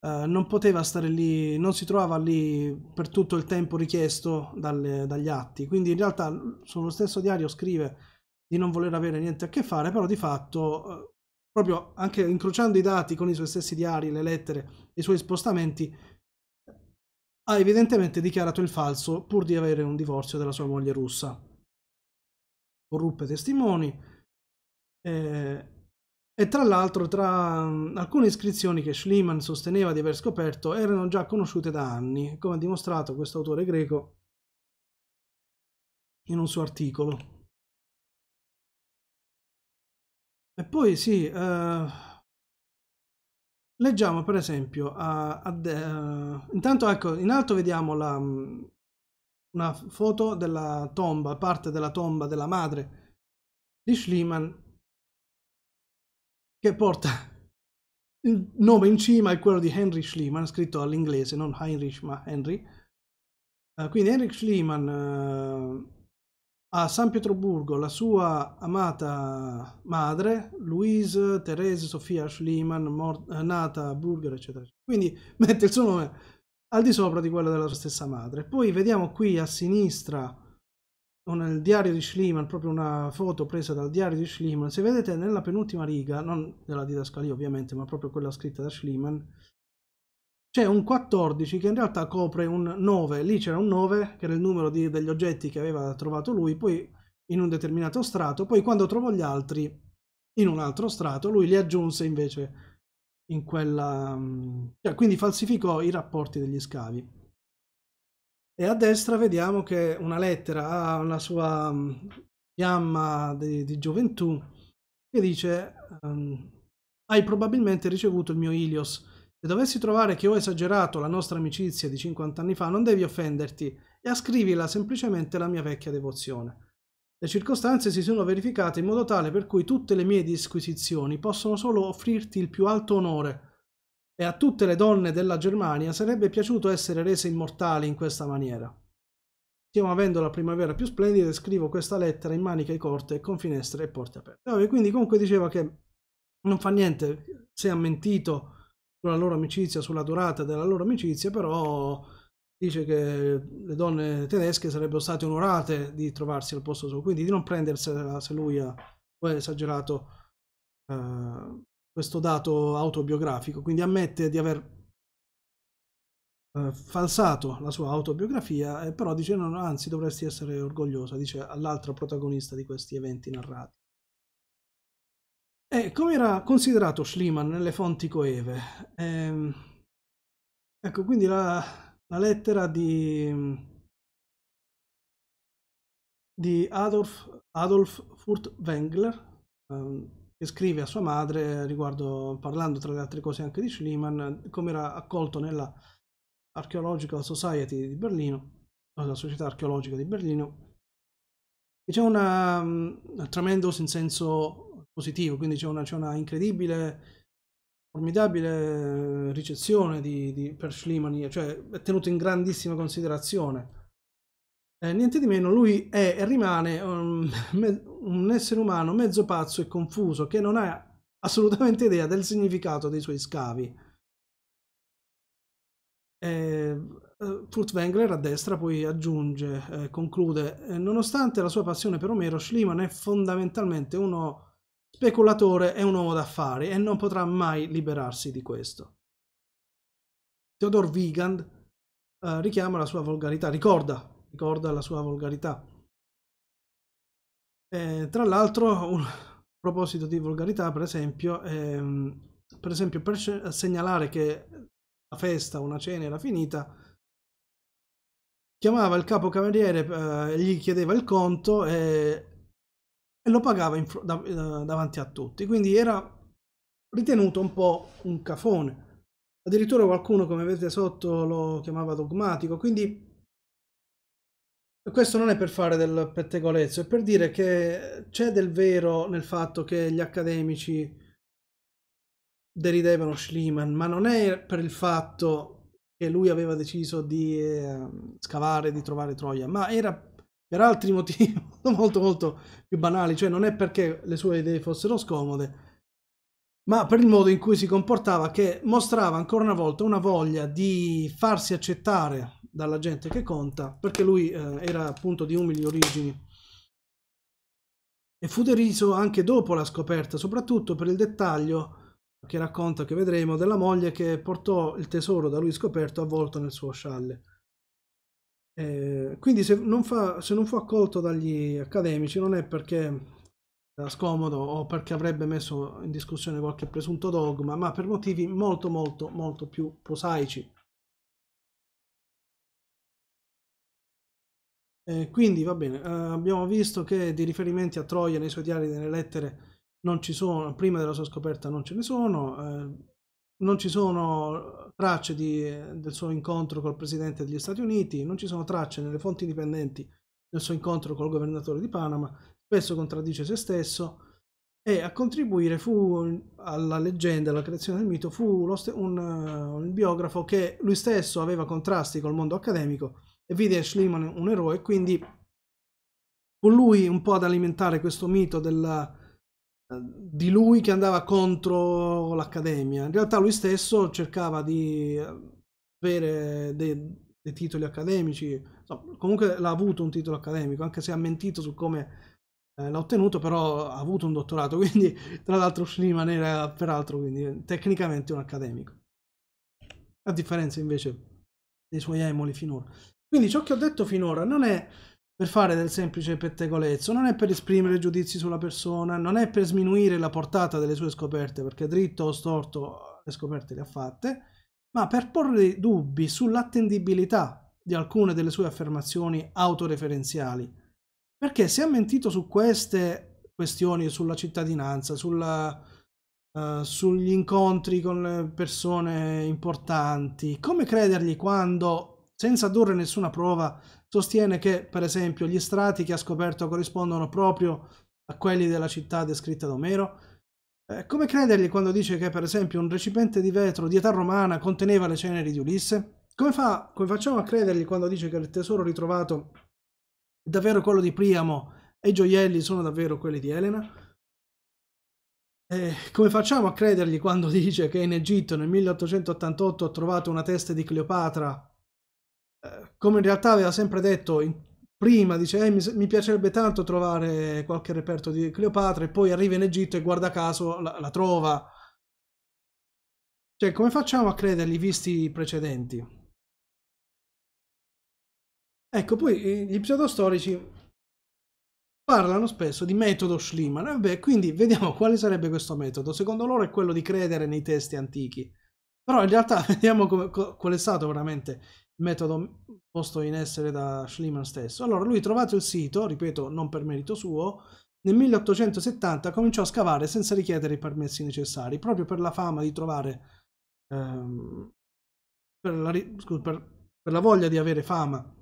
uh, non poteva stare lì, non si trovava lì per tutto il tempo richiesto dalle, dagli atti. Quindi in realtà sullo stesso diario scrive di non voler avere niente a che fare, però di fatto proprio anche incrociando i dati con i suoi stessi diari, le lettere, i suoi spostamenti, ha evidentemente dichiarato il falso pur di avere un divorzio dalla sua moglie russa. Corruppe testimoni. Eh, e tra l'altro, tra mm, alcune iscrizioni che Schliemann sosteneva di aver scoperto erano già conosciute da anni, come ha dimostrato questo autore greco in un suo articolo. E poi sì, eh, leggiamo per esempio, a, a uh, intanto ecco, in alto vediamo la, mm, una foto della tomba, parte della tomba della madre di Schliemann che porta il nome in cima è quello di Henry Schliemann, scritto all'inglese, non Heinrich ma Henry. Uh, quindi Henry Schliemann... Uh, a San Pietroburgo la sua amata madre, Louise Therese Sofia Schliemann, eh, nata a Burger, eccetera. Quindi mette il suo nome al di sopra di quello della sua stessa madre. Poi vediamo qui a sinistra nel diario di Schliemann, proprio una foto presa dal diario di Schliemann. Se vedete nella penultima riga, non della didascalia ovviamente, ma proprio quella scritta da Schliemann, c'è un 14 che in realtà copre un 9, lì c'era un 9 che era il numero di, degli oggetti che aveva trovato lui poi in un determinato strato, poi quando trovò gli altri in un altro strato lui li aggiunse invece in quella... Mm, cioè, quindi falsificò i rapporti degli scavi. E a destra vediamo che una lettera ha una sua fiamma mm, di, di gioventù che dice ehm, hai probabilmente ricevuto il mio Ilios se dovessi trovare che ho esagerato la nostra amicizia di 50 anni fa, non devi offenderti e ascrivila semplicemente la mia vecchia devozione. Le circostanze si sono verificate in modo tale per cui tutte le mie disquisizioni possono solo offrirti il più alto onore e a tutte le donne della Germania sarebbe piaciuto essere rese immortali in questa maniera. Stiamo avendo la primavera più splendida e scrivo questa lettera in maniche corte e con finestre e porte aperte. E Quindi comunque diceva che non fa niente se ha mentito sulla loro amicizia, sulla durata della loro amicizia, però dice che le donne tedesche sarebbero state onorate di trovarsi al posto suo, quindi di non prendersela se lui ha poi esagerato eh, questo dato autobiografico, quindi ammette di aver eh, falsato la sua autobiografia, eh, però dice no, anzi dovresti essere orgogliosa, dice all'altra protagonista di questi eventi narrati. E eh, come era considerato Schliemann nelle fonti coeve? Ehm, ecco, quindi la, la lettera di, di Adolf, Adolf Wengler, ehm, che scrive a sua madre, riguardo, parlando tra le altre cose anche di Schliemann, come era accolto nella Archaeological Society di Berlino, la Società Archeologica di Berlino, c'è diciamo una um, mm, tremendous in senso positivo, quindi c'è una, una, incredibile, formidabile ricezione di, di, per Schliemann, cioè è tenuto in grandissima considerazione. Eh, niente di meno, lui è e rimane um, un essere umano mezzo pazzo e confuso che non ha assolutamente idea del significato dei suoi scavi. Eh, Furtwängler eh, a destra poi aggiunge, eh, conclude, eh, nonostante la sua passione per Omero, Schliemann è fondamentalmente uno speculatore è un uomo d'affari e non potrà mai liberarsi di questo. Theodor Wiegand eh, richiama la sua volgarità, ricorda, ricorda la sua volgarità. Eh, tra l'altro, a proposito di volgarità, per esempio, ehm, per, esempio per segnalare che la festa, una cena era finita, chiamava il capo cameriere, eh, gli chiedeva il conto e e lo pagava in, da, eh, davanti a tutti, quindi era ritenuto un po' un cafone. Addirittura qualcuno, come vedete sotto, lo chiamava dogmatico, quindi questo non è per fare del pettegolezzo, è per dire che c'è del vero nel fatto che gli accademici deridevano Schliemann, ma non è per il fatto che lui aveva deciso di eh, scavare, di trovare Troia, ma era per altri motivi molto molto più banali, cioè non è perché le sue idee fossero scomode, ma per il modo in cui si comportava che mostrava ancora una volta una voglia di farsi accettare dalla gente che conta, perché lui eh, era appunto di umili origini. E fu deriso anche dopo la scoperta, soprattutto per il dettaglio che racconta che vedremo della moglie che portò il tesoro da lui scoperto avvolto nel suo scialle. Eh, quindi se non, fa, se non fu accolto dagli accademici non è perché era scomodo o perché avrebbe messo in discussione qualche presunto dogma, ma per motivi molto molto molto più prosaici. Eh, quindi va bene, eh, abbiamo visto che di riferimenti a Troia nei suoi diari e nelle lettere non ci sono, prima della sua scoperta non ce ne sono, eh, non ci sono tracce di, del suo incontro col presidente degli Stati Uniti, non ci sono tracce nelle fonti indipendenti del suo incontro col governatore di Panama, spesso contraddice se stesso e a contribuire fu alla leggenda, alla creazione del mito, fu un, un, biografo che lui stesso aveva contrasti col mondo accademico e vide Schliemann un eroe, quindi fu lui un po' ad alimentare questo mito della, di lui che andava contro l'accademia. In realtà lui stesso cercava di eh, avere dei, dei titoli accademici, no, comunque l'ha avuto un titolo accademico, anche se ha mentito su come eh, l'ha ottenuto, però ha avuto un dottorato, quindi tra l'altro Schliemann era peraltro quindi, tecnicamente un accademico. A differenza invece dei suoi emoli finora. Quindi ciò che ho detto finora non è per fare del semplice pettegolezzo, non è per esprimere giudizi sulla persona, non è per sminuire la portata delle sue scoperte, perché dritto o storto le scoperte le ha fatte, ma per porre dubbi sull'attendibilità di alcune delle sue affermazioni autoreferenziali. Perché se ha mentito su queste questioni, sulla cittadinanza, sulla, uh, sugli incontri con le persone importanti, come credergli quando, senza addurre nessuna prova, sostiene che per esempio gli strati che ha scoperto corrispondono proprio a quelli della città descritta da Omero? Eh, come credergli quando dice che per esempio un recipiente di vetro di età romana conteneva le ceneri di Ulisse? Come, fa, come facciamo a credergli quando dice che il tesoro ritrovato è davvero quello di Priamo e i gioielli sono davvero quelli di Elena? Eh, come facciamo a credergli quando dice che in Egitto nel 1888 ha trovato una testa di Cleopatra come in realtà aveva sempre detto in, prima, dice eh, mi, mi, piacerebbe tanto trovare qualche reperto di Cleopatra e poi arriva in Egitto e guarda caso la, la trova. Cioè, come facciamo a credergli visti i precedenti? Ecco, poi eh, gli pseudostorici parlano spesso di metodo Schliemann. Vabbè, eh, quindi vediamo quale sarebbe questo metodo. Secondo loro è quello di credere nei testi antichi. Però in realtà vediamo come, qual è stato veramente metodo mm, posto in essere da Schliemann stesso. Allora, lui trovato il sito, ripeto, non per merito suo, nel 1870 cominciò a scavare senza richiedere i permessi necessari, proprio per la fama di trovare, ehm, per, la, scusa, per, per la voglia di avere fama,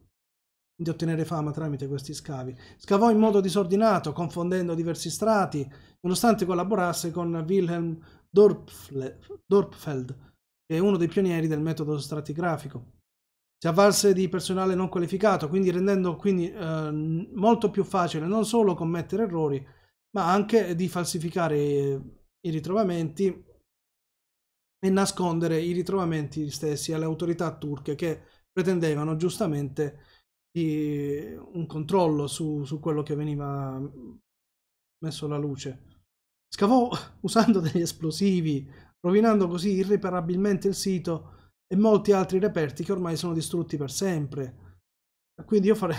di ottenere fama tramite questi scavi. Scavò in modo disordinato, confondendo diversi strati, nonostante collaborasse con Wilhelm Dorpfle, Dorpfeld, che è uno dei pionieri del metodo stratigrafico si avvalse di personale non qualificato, quindi rendendo quindi, eh, molto più facile non solo commettere errori, ma anche di falsificare i ritrovamenti e nascondere i ritrovamenti stessi alle autorità turche che pretendevano giustamente di, un controllo su, su quello che veniva messo alla luce. Scavò usando degli esplosivi, rovinando così irreparabilmente il sito e molti altri reperti che ormai sono distrutti per sempre. Quindi io farei,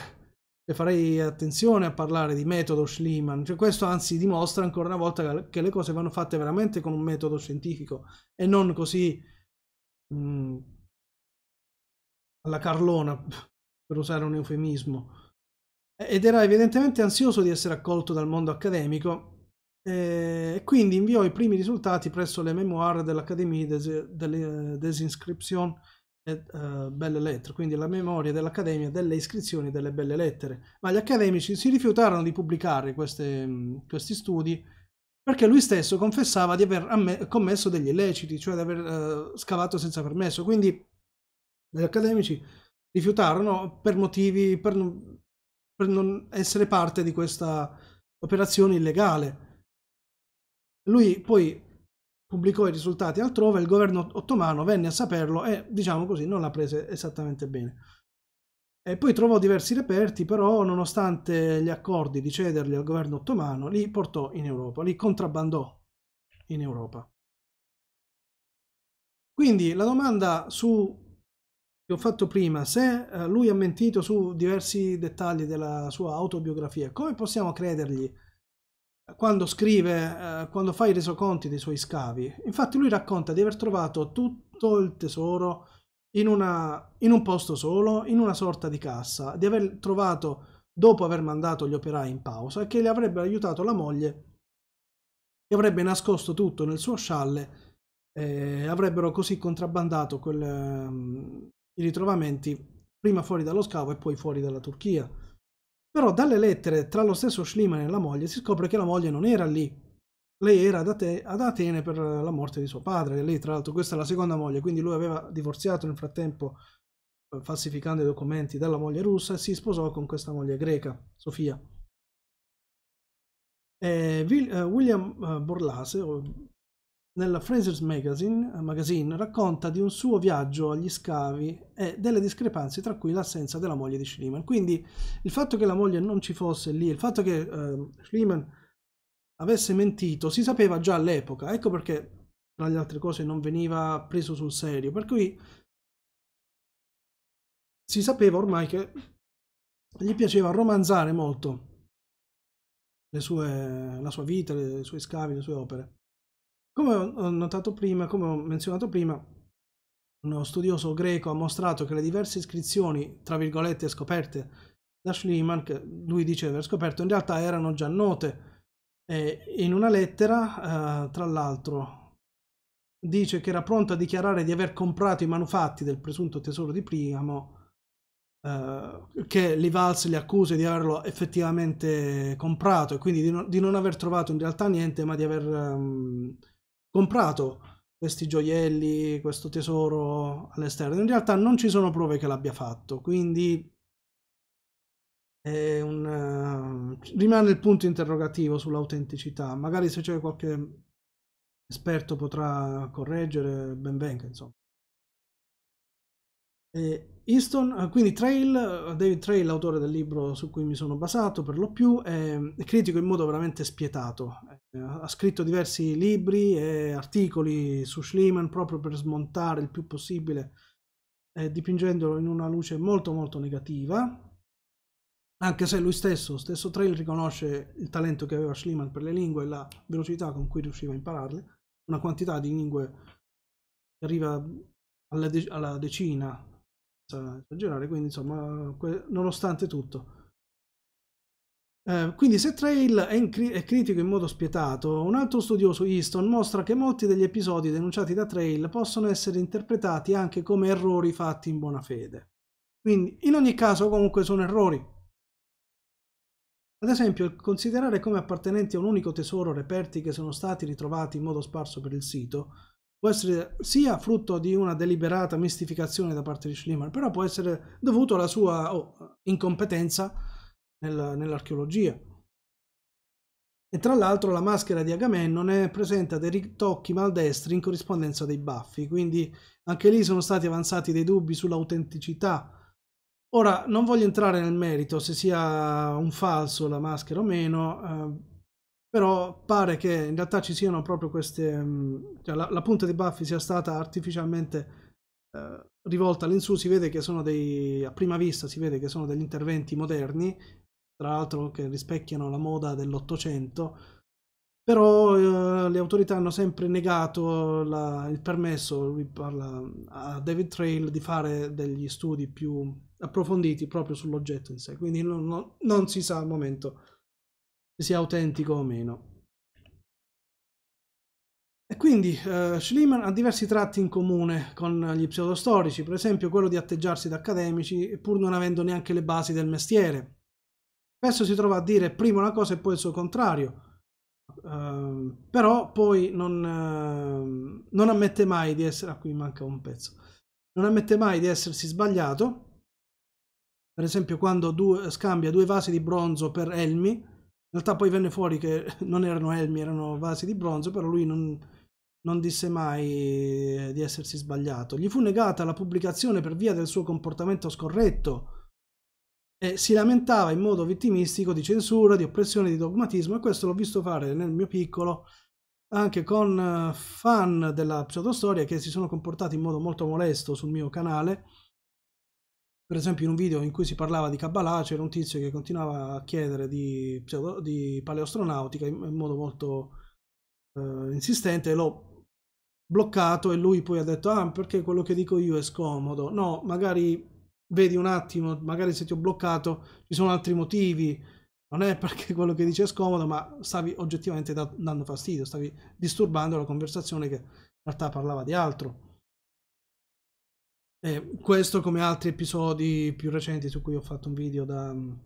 farei attenzione a parlare di metodo Schliemann, cioè questo anzi dimostra ancora una volta che le cose vanno fatte veramente con un metodo scientifico e non così mh, mm, alla Carlona, per usare un eufemismo. Ed era evidentemente ansioso di essere accolto dal mondo accademico eh, e quindi inviò i primi risultati presso le memoir dell'Académie des, Inscriptions et uh, eh, Belle Lettere, quindi la memoria dell'Accademia delle Iscrizioni e delle Belle Lettere. Ma gli accademici si rifiutarono di pubblicare queste, questi studi perché lui stesso confessava di aver commesso degli illeciti, cioè di aver uh, scavato senza permesso. Quindi gli accademici rifiutarono per motivi per non, per non essere parte di questa operazione illegale. Lui poi pubblicò i risultati altrove, il governo ottomano venne a saperlo e, diciamo così, non la prese esattamente bene. E poi trovò diversi reperti, però nonostante gli accordi di cederli al governo ottomano, li portò in Europa, li contrabbandò in Europa. Quindi la domanda su che ho fatto prima, se eh, lui ha mentito su diversi dettagli della sua autobiografia, come possiamo credergli? quando scrive, eh, quando fa i resoconti dei suoi scavi. Infatti lui racconta di aver trovato tutto il tesoro in, una, in un posto solo, in una sorta di cassa, di aver trovato dopo aver mandato gli operai in pausa e che gli avrebbe aiutato la moglie che avrebbe nascosto tutto nel suo scialle e avrebbero così contrabbandato quel, um, i ritrovamenti prima fuori dallo scavo e poi fuori dalla Turchia. Però dalle lettere tra lo stesso Schliemann e la moglie si scopre che la moglie non era lì. Lei era ad, Ate ad Atene per la morte di suo padre. Lei, tra l'altro, questa è la seconda moglie, quindi lui aveva divorziato nel frattempo, eh, falsificando i documenti dalla moglie russa, e si sposò con questa moglie greca, Sofia. Eh, eh William eh, Borlase, o nella Fraser's Magazine, eh, magazine racconta di un suo viaggio agli scavi e delle discrepanze tra cui l'assenza della moglie di Schliemann. Quindi il fatto che la moglie non ci fosse lì, il fatto che eh, Schliemann avesse mentito, si sapeva già all'epoca, ecco perché tra le altre cose non veniva preso sul serio, per cui si sapeva ormai che gli piaceva romanzare molto sue, la sua vita, i suoi scavi, le sue opere. Come ho notato prima, come ho menzionato prima, uno studioso greco ha mostrato che le diverse iscrizioni, tra virgolette, scoperte da Schliemann, che lui dice di aver scoperto, in realtà erano già note. E in una lettera, eh, tra l'altro, dice che era pronto a dichiarare di aver comprato i manufatti del presunto tesoro di Priamo, eh, che li valse le accuse di averlo effettivamente comprato e quindi di, no, di, non aver trovato in realtà niente, ma di aver... Um, comprato questi gioielli, questo tesoro all'esterno. In realtà non ci sono prove che l'abbia fatto, quindi un, uh, rimane il punto interrogativo sull'autenticità. Magari se c'è qualche esperto potrà correggere, ben venga, insomma. E Easton, eh, quindi Trail, eh, David Trail, l'autore del libro su cui mi sono basato per lo più, è critico in modo veramente spietato. Eh, ha scritto diversi libri e articoli su Schliemann proprio per smontare il più possibile, eh, dipingendolo in una luce molto molto negativa, anche se lui stesso, stesso Trail, riconosce il talento che aveva Schliemann per le lingue e la velocità con cui riusciva a impararle, una quantità di lingue che arriva alla, de alla decina esagerare, quindi insomma, nonostante tutto. Eh, quindi se Trail è, cri è, critico in modo spietato, un altro studioso, Easton, mostra che molti degli episodi denunciati da Trail possono essere interpretati anche come errori fatti in buona fede. Quindi in ogni caso comunque sono errori. Ad esempio, considerare come appartenenti a un unico tesoro reperti che sono stati ritrovati in modo sparso per il sito può essere sia frutto di una deliberata mistificazione da parte di Schliemann, però può essere dovuto alla sua oh, incompetenza nel, nell'archeologia. E tra l'altro la maschera di Agamennone presenta dei ritocchi maldestri in corrispondenza dei baffi, quindi anche lì sono stati avanzati dei dubbi sull'autenticità. Ora, non voglio entrare nel merito se sia un falso la maschera o meno, eh, però pare che in realtà ci siano proprio queste, mm, cioè la, la punta dei baffi sia stata artificialmente eh, rivolta all'insù, si vede che sono dei, a prima vista si vede che sono degli interventi moderni, tra l'altro che rispecchiano la moda dell'Ottocento, però eh, le autorità hanno sempre negato la, il permesso, lui parla a David Trail, di fare degli studi più approfonditi proprio sull'oggetto in sé, quindi non, non, non si sa al momento sia autentico o meno. E quindi eh, Schliemann ha diversi tratti in comune con gli pseudostorici, per esempio quello di atteggiarsi da accademici pur non avendo neanche le basi del mestiere. Spesso si trova a dire prima una cosa e poi il suo contrario, eh, però poi non, eh, non, ammette mai di essere... Ah, qui manca un pezzo. Non ammette mai di essersi sbagliato, per esempio quando due, scambia due vasi di bronzo per elmi, in realtà poi venne fuori che non erano elmi, erano vasi di bronzo, però lui non, non disse mai eh, di essersi sbagliato. Gli fu negata la pubblicazione per via del suo comportamento scorretto e si lamentava in modo vittimistico di censura, di oppressione, di dogmatismo e questo l'ho visto fare nel mio piccolo anche con eh, fan della pseudostoria che si sono comportati in modo molto molesto sul mio canale per esempio in un video in cui si parlava di Kabbalah c'era un tizio che continuava a chiedere di, pseudo, di paleoastronautica in, in, modo molto eh, insistente l'ho bloccato e lui poi ha detto ah perché quello che dico io è scomodo no magari vedi un attimo magari se ti ho bloccato ci sono altri motivi non è perché quello che dici è scomodo ma stavi oggettivamente dando fastidio stavi disturbando la conversazione che in realtà parlava di altro eh, questo come altri episodi più recenti su cui ho fatto un video da um,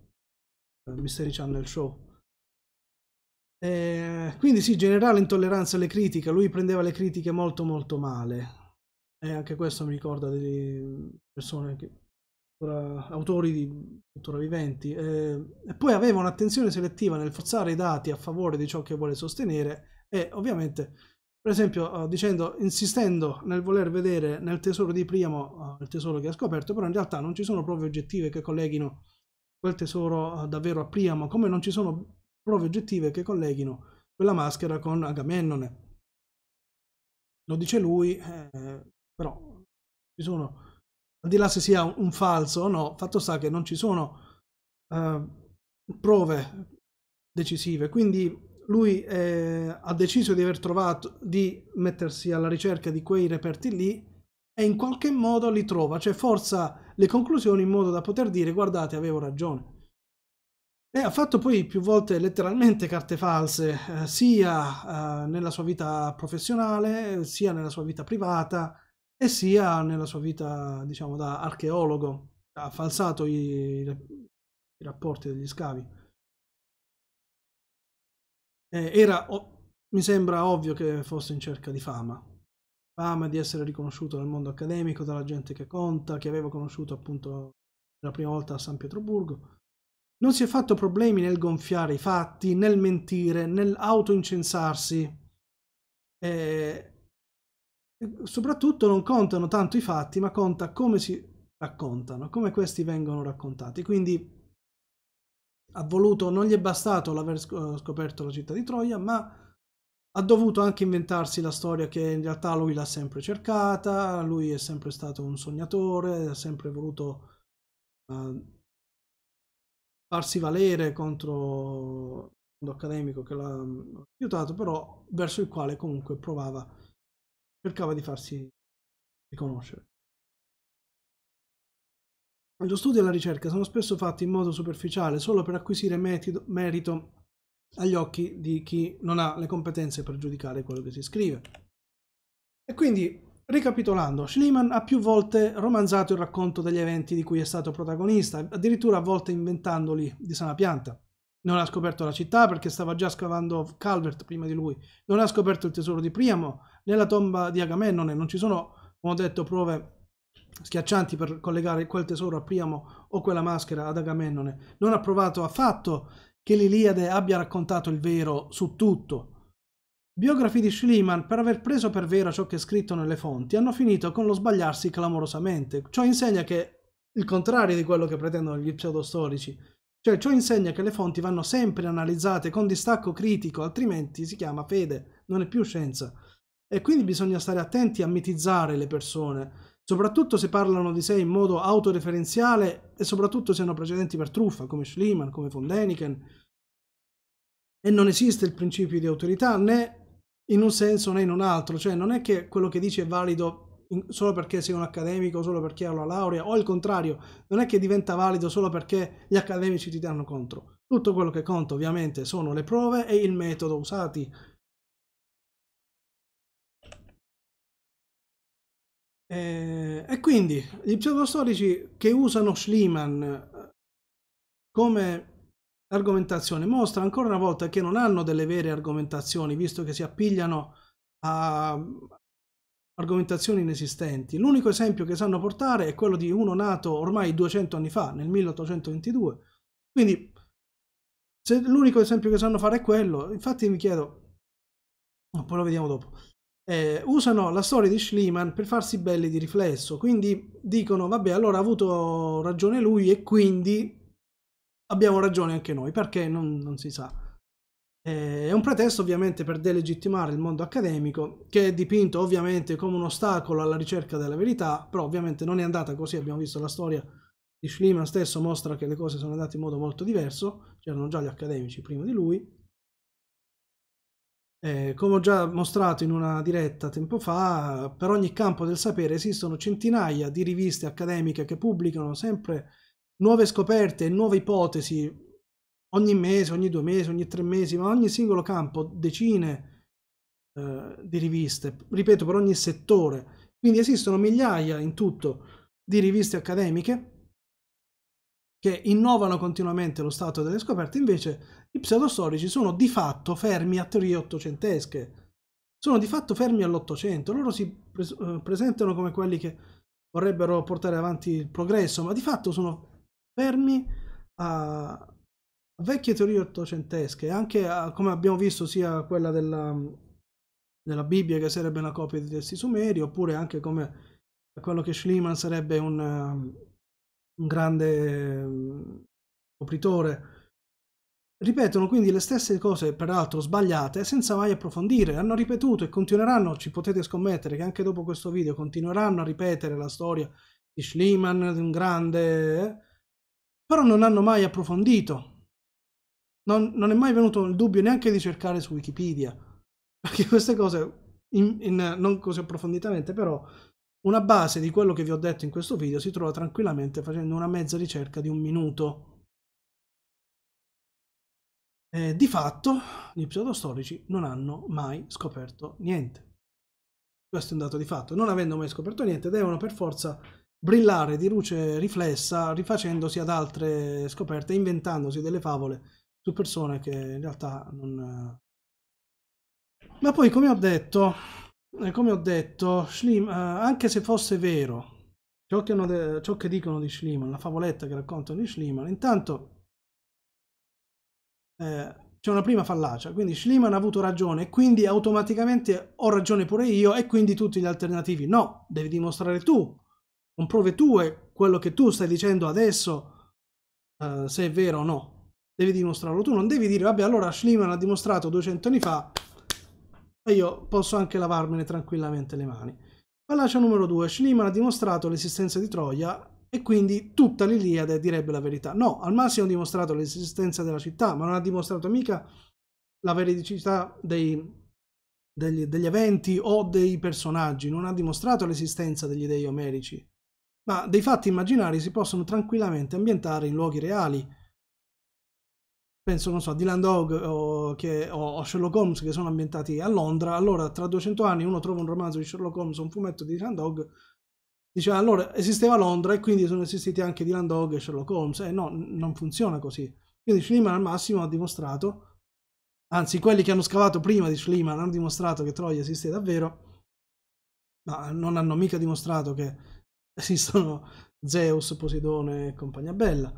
Mystery Channel Show. Eh, quindi sì, generale intolleranza alle critiche, lui prendeva le critiche molto molto male. E eh, anche questo mi ricorda delle persone che autori di tuttora viventi, eh, e poi aveva un'attenzione selettiva nel forzare i dati a favore di ciò che vuole sostenere e ovviamente per esempio eh, dicendo, insistendo nel voler vedere nel tesoro di Priamo eh, il tesoro che ha scoperto, però in realtà non ci sono prove oggettive che colleghino quel tesoro eh, davvero a Priamo, come non ci sono prove oggettive che colleghino quella maschera con Agamennone. Lo dice lui, eh, però ci sono, al di là se sia un, un, falso o no, fatto sta che non ci sono eh, prove decisive, quindi lui eh, ha deciso di aver trovato, di mettersi alla ricerca di quei reperti lì e in qualche modo li trova, cioè forza le conclusioni in modo da poter dire guardate avevo ragione. E ha fatto poi più volte letteralmente carte false, eh, sia eh, nella sua vita professionale, sia nella sua vita privata e sia nella sua vita, diciamo, da archeologo. Ha falsato i, i rapporti degli scavi eh, era, oh, mi sembra ovvio che fosse in cerca di fama, fama di essere riconosciuto nel mondo accademico, dalla gente che conta, che aveva conosciuto appunto la prima volta a San Pietroburgo. Non si è fatto problemi nel gonfiare i fatti, nel mentire, nell'autoincensarsi. Eh, soprattutto non contano tanto i fatti, ma conta come si raccontano, come questi vengono raccontati. Quindi ha voluto, non gli è bastato l'aver eh, scoperto la città di Troia, ma ha dovuto anche inventarsi la storia che in realtà lui l'ha sempre cercata, lui è sempre stato un sognatore, ha sempre voluto uh, farsi valere contro accademico che l'ha mm, aiutato, però verso il quale comunque provava, cercava di farsi riconoscere. Lo studio e la ricerca sono spesso fatti in modo superficiale solo per acquisire merito, merito agli occhi di chi non ha le competenze per giudicare quello che si scrive. E quindi Ricapitolando, Schliemann ha più volte romanzato il racconto degli eventi di cui è stato protagonista, addirittura a volte inventandoli di sana pianta. Non ha scoperto la città perché stava già scavando Calvert prima di lui, non ha scoperto il tesoro di Priamo, nella tomba di Agamennone non ci sono, come ho detto, prove schiaccianti per collegare quel tesoro a Priamo o quella maschera ad Agamennone. Non ha provato affatto che l'Iliade abbia raccontato il vero su tutto. Biografi di Schliemann, per aver preso per vera ciò che è scritto nelle fonti, hanno finito con lo sbagliarsi clamorosamente. Ciò insegna che il contrario di quello che pretendono gli pseudostorici. Cioè, ciò insegna che le fonti vanno sempre analizzate con distacco critico, altrimenti si chiama fede, non è più scienza. E quindi bisogna stare attenti a mitizzare le persone, soprattutto se parlano di sé in modo autoreferenziale e soprattutto se hanno precedenti per truffa, come Schliemann, come von Däniken. E non esiste il principio di autorità né in un senso né in un altro, cioè non è che quello che dici è valido solo perché sei un accademico, solo perché hai la laurea, o il contrario, non è che diventa valido solo perché gli accademici ti danno contro. Tutto quello che conta ovviamente sono le prove e il metodo usati Eh, e quindi gli pseudostorici che usano Schliemann eh, come argomentazione mostra ancora una volta che non hanno delle vere argomentazioni, visto che si appigliano a argomentazioni inesistenti. L'unico esempio che sanno portare è quello di uno nato ormai 200 anni fa, nel 1822. Quindi se l'unico esempio che sanno fare è quello, infatti mi chiedo, poi lo vediamo dopo eh, usano la storia di Schliemann per farsi belli di riflesso, quindi dicono vabbè allora ha avuto ragione lui e quindi abbiamo ragione anche noi, perché non, non si sa. Eh, è un pretesto ovviamente per delegittimare il mondo accademico, che è dipinto ovviamente come un ostacolo alla ricerca della verità, però ovviamente non è andata così, abbiamo visto la storia di Schliemann stesso mostra che le cose sono andate in modo molto diverso, c'erano già gli accademici prima di lui, eh, come ho già mostrato in una diretta tempo fa, per ogni campo del sapere esistono centinaia di riviste accademiche che pubblicano sempre nuove scoperte e nuove ipotesi ogni mese, ogni due mesi, ogni tre mesi, ma ogni singolo campo decine eh, di riviste, ripeto, per ogni settore. Quindi esistono migliaia in tutto di riviste accademiche che innovano continuamente lo stato delle scoperte, invece i pseudostorici sono di fatto fermi a teorie ottocentesche, sono di fatto fermi all'Ottocento. Loro si pres eh, presentano come quelli che vorrebbero portare avanti il progresso, ma di fatto sono fermi a vecchie teorie ottocentesche, anche a, come abbiamo visto sia quella della, della Bibbia che sarebbe una copia di testi sumeri, oppure anche come quello che Schliemann sarebbe un, un grande copritore. Mm, Ripetono quindi le stesse cose, peraltro sbagliate, senza mai approfondire. Hanno ripetuto e continueranno, ci potete scommettere che anche dopo questo video continueranno a ripetere la storia di Schliemann, di un grande... Eh? Però non hanno mai approfondito. Non, non, è mai venuto il dubbio neanche di cercare su Wikipedia. Perché queste cose, in, in, non così approfonditamente, però una base di quello che vi ho detto in questo video si trova tranquillamente facendo una mezza ricerca di un minuto. Eh, di fatto gli pseudostorici non hanno mai scoperto niente. Questo è un dato di fatto. Non avendo mai scoperto niente, devono per forza brillare di luce riflessa rifacendosi ad altre scoperte, inventandosi delle favole su persone che in realtà non... Ma poi, come ho detto, eh, come ho detto Schlim, eh, anche se fosse vero ciò che, ciò che dicono di Schliemann, la favoletta che raccontano di Schliemann, intanto eh, c'è una prima fallacia, quindi Schliemann ha avuto ragione, quindi automaticamente ho ragione pure io e quindi tutti gli alternativi. No, devi dimostrare tu, con prove tue, quello che tu stai dicendo adesso, eh, se è vero o no. Devi dimostrarlo tu, non devi dire, vabbè allora Schliemann ha dimostrato 200 anni fa e io posso anche lavarmene tranquillamente le mani. Fallacia numero 2, Schliemann ha dimostrato l'esistenza di Troia e quindi tutta l'Iliade direbbe la verità. No, al massimo ha dimostrato l'esistenza della città, ma non ha dimostrato mica la veridicità dei, degli, degli, eventi o dei personaggi, non ha dimostrato l'esistenza degli dei omerici, ma dei fatti immaginari si possono tranquillamente ambientare in luoghi reali. Penso, non so, a Dylan Dog o, che, o, Sherlock Holmes che sono ambientati a Londra, allora tra 200 anni uno trova un romanzo di Sherlock Holmes o un fumetto di Dylan Dog diceva allora esisteva Londra e quindi sono esistiti anche Dylan Dog e Sherlock Holmes e eh, no, non funziona così quindi Schliemann al massimo ha dimostrato anzi quelli che hanno scavato prima di Schliemann hanno dimostrato che Troia esiste davvero ma non hanno mica dimostrato che esistono Zeus, Poseidone e compagnia bella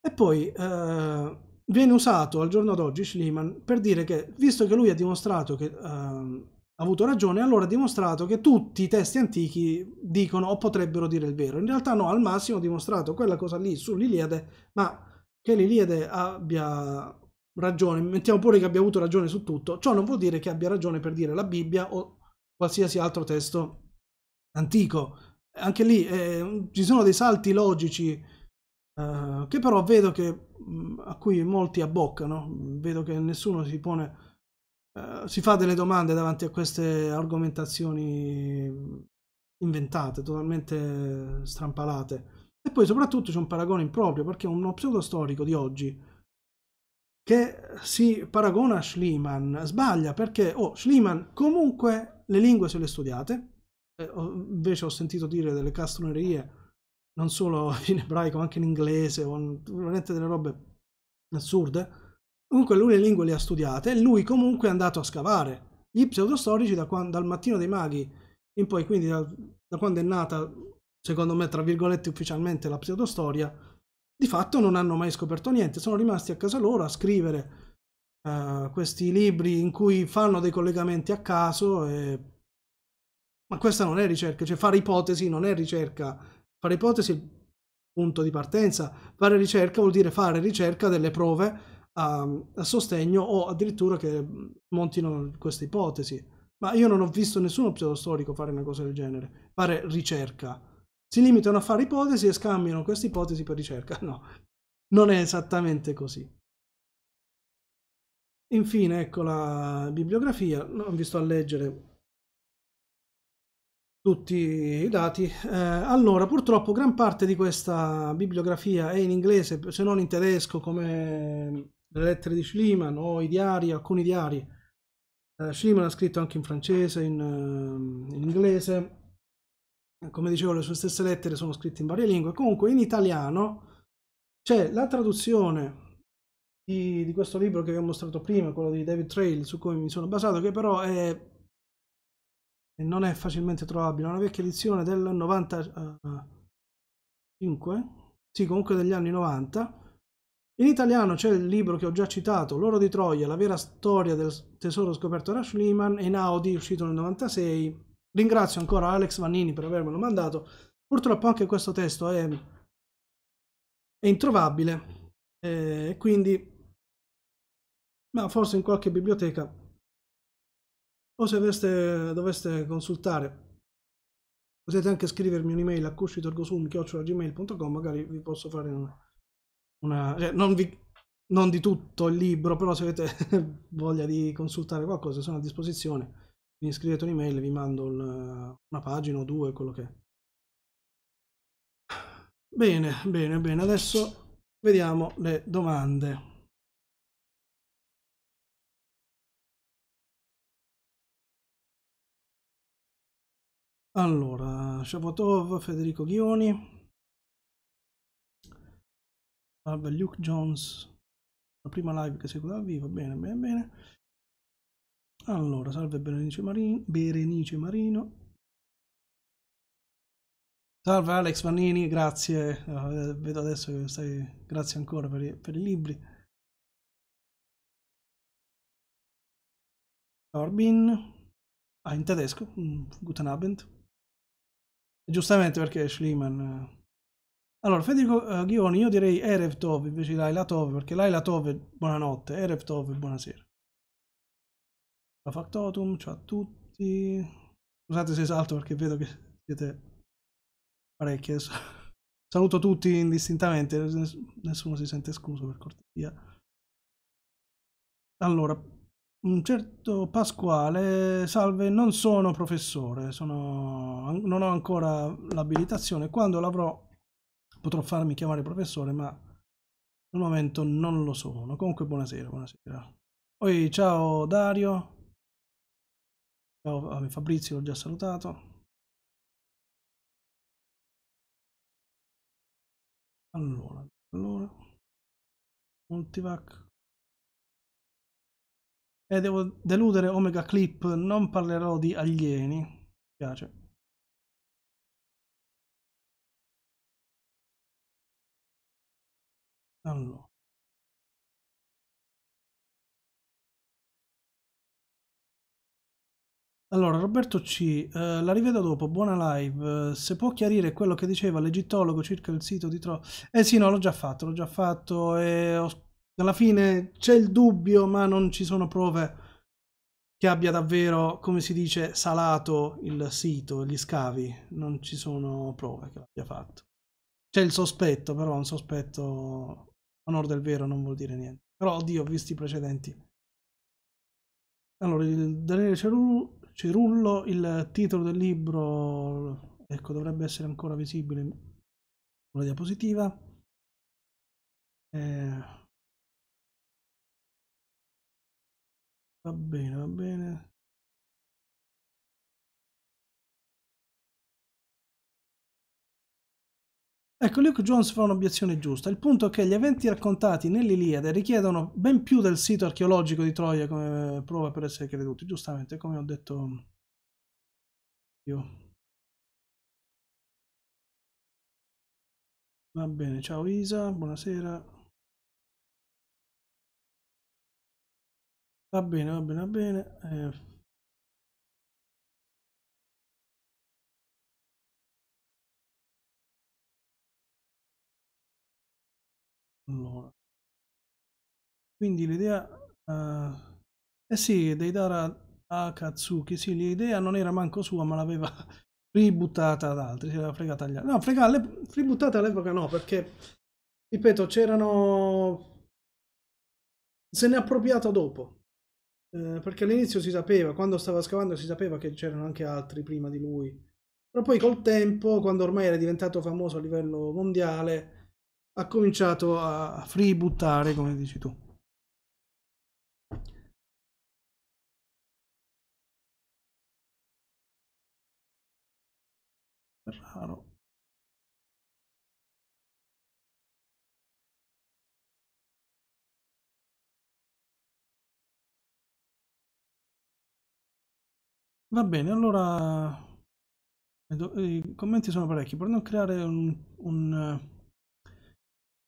e poi eh, viene usato al giorno d'oggi Schliemann per dire che visto che lui ha dimostrato che eh, avuto ragione, allora ha dimostrato che tutti i testi antichi dicono o potrebbero dire il vero. In realtà no, al massimo ha dimostrato quella cosa lì sull'Iliade, ma che l'Iliade abbia ragione, mettiamo pure che abbia avuto ragione su tutto, ciò non vuol dire che abbia ragione per dire la Bibbia o qualsiasi altro testo antico. Anche lì eh, ci sono dei salti logici eh, che però vedo che, mm, a cui molti abboccano, vedo che nessuno si pone eh, si fa delle domande davanti a queste argomentazioni inventate, totalmente strampalate. E poi soprattutto c'è un paragone improprio, perché uno pseudo storico di oggi che si paragona a Schliemann sbaglia, perché oh, Schliemann comunque le lingue se le studiate, eh, invece ho sentito dire delle castronerie non solo in ebraico, ma anche in inglese, o veramente delle robe assurde. Comunque lui le lingue le ha studiate e lui comunque è andato a scavare. Gli pseudostorici da quando, dal mattino dei maghi in poi, quindi da, da quando è nata, secondo me, tra virgolette ufficialmente la pseudostoria, di fatto non hanno mai scoperto niente, sono rimasti a casa loro a scrivere uh, questi libri in cui fanno dei collegamenti a caso, e... ma questa non è ricerca, cioè fare ipotesi non è ricerca, fare ipotesi è il punto di partenza, fare ricerca vuol dire fare ricerca delle prove a, ehm, a sostegno o addirittura che montino questa ipotesi. Ma io non ho visto nessuno pseudostorico fare una cosa del genere, fare ricerca. Si limitano a fare ipotesi e scambiano queste ipotesi per ricerca. No, non è esattamente così. Infine, ecco la bibliografia, non vi sto a leggere tutti i dati. Eh, allora, purtroppo gran parte di questa bibliografia è in inglese, se non in tedesco, come le lettere di Schliemann o i diari, alcuni diari. Eh, Schliemann ha scritto anche in francese, in, ehm, in inglese, come dicevo le sue stesse lettere sono scritte in varie lingue, comunque in italiano c'è la traduzione di, di, questo libro che vi ho mostrato prima, quello di David Trail, su cui mi sono basato, che però è, non è facilmente trovabile, è una vecchia edizione del 95, eh, eh, sì comunque degli anni 90, in italiano c'è il libro che ho già citato, L'oro di Troia, la vera storia del tesoro scoperto da Schliemann, e in Audi, uscito nel 96. Ringrazio ancora Alex Vannini per avermelo mandato. Purtroppo anche questo testo è, è introvabile, eh, quindi... Ma forse in qualche biblioteca o se aveste, doveste consultare potete anche scrivermi un'email a cuscitorgosum.gmail.com magari vi posso fare una una, cioè, non, vi, non, di tutto il libro, però se avete voglia di consultare qualcosa sono a disposizione, mi scrivete un'email, vi mando una, una pagina o due, quello che è. Bene, bene, bene, adesso vediamo le domande. Allora, Shabotov, Federico Ghioni, Salve Luke Jones, la prima live che seguo da vivo, bene, bene, bene. Allora, salve Berenice Marino. Berenice Marino. Salve Alex Mannini, grazie. Uh, vedo adesso che stai. Grazie ancora per i, per i libri. Corbin. Ah, in tedesco. Mm, Guten Abend. Giustamente perché Schliemann eh, allora, Federico uh, Ghioni, io direi Erev Tov invece di Laila Tov, perché Laila Tov buonanotte, Erev Tov buonasera. La Factotum, ciao a tutti. Scusate se salto perché vedo che siete parecchie. Saluto tutti indistintamente, nessuno si sente scuso per cortesia. Allora, un certo Pasquale, salve, non sono professore, sono, non ho ancora l'abilitazione, quando l'avrò potrò farmi chiamare professore, ma al momento non lo sono. Comunque buonasera, buonasera. Poi ciao Dario. Ciao ah, Fabrizio, l'ho già salutato. Allora, allora. Multivac. E eh, devo deludere Omega Clip, non parlerò di alieni. Mi piace. allora Allora, Roberto C, eh, la rivedo dopo, buona live. Eh, se può chiarire quello che diceva l'egittologo circa il sito di Troia. Eh sì, no, l'ho già fatto, l'ho già fatto e ho... alla fine c'è il dubbio, ma non ci sono prove che abbia davvero, come si dice, salato il sito, gli scavi. Non ci sono prove che l'abbia fatto. C'è il sospetto, però un sospetto onore del vero non vuol dire niente. Però, oddio, ho visto i precedenti. Allora, il Daniele Cerullo, il titolo del libro, ecco, dovrebbe essere ancora visibile sulla diapositiva. Eh, va bene, va bene. Ecco, Luke Jones fa un'obiezione giusta. Il punto è che gli eventi raccontati nell'Iliade richiedono ben più del sito archeologico di Troia come prova per essere creduti, giustamente, come ho detto io. Va bene, ciao Isa, buonasera. Va bene, va bene, va bene. Eh. Allora. Quindi l'idea... Uh, eh sì, Deidara Akatsuki, sì, l'idea non era manco sua, ma l'aveva ributtata ad altri, si era fregata agli altri. No, fregata, ributtata all'epoca no, perché, ripeto, c'erano... Se ne è appropriata dopo, eh, perché all'inizio si sapeva, quando stava scavando si sapeva che c'erano anche altri prima di lui, però poi col tempo, quando ormai era diventato famoso a livello mondiale, ha cominciato a fributtare, come dici tu. Raro. Va bene, allora eh, i commenti sono parecchi. Per non creare un, un eh,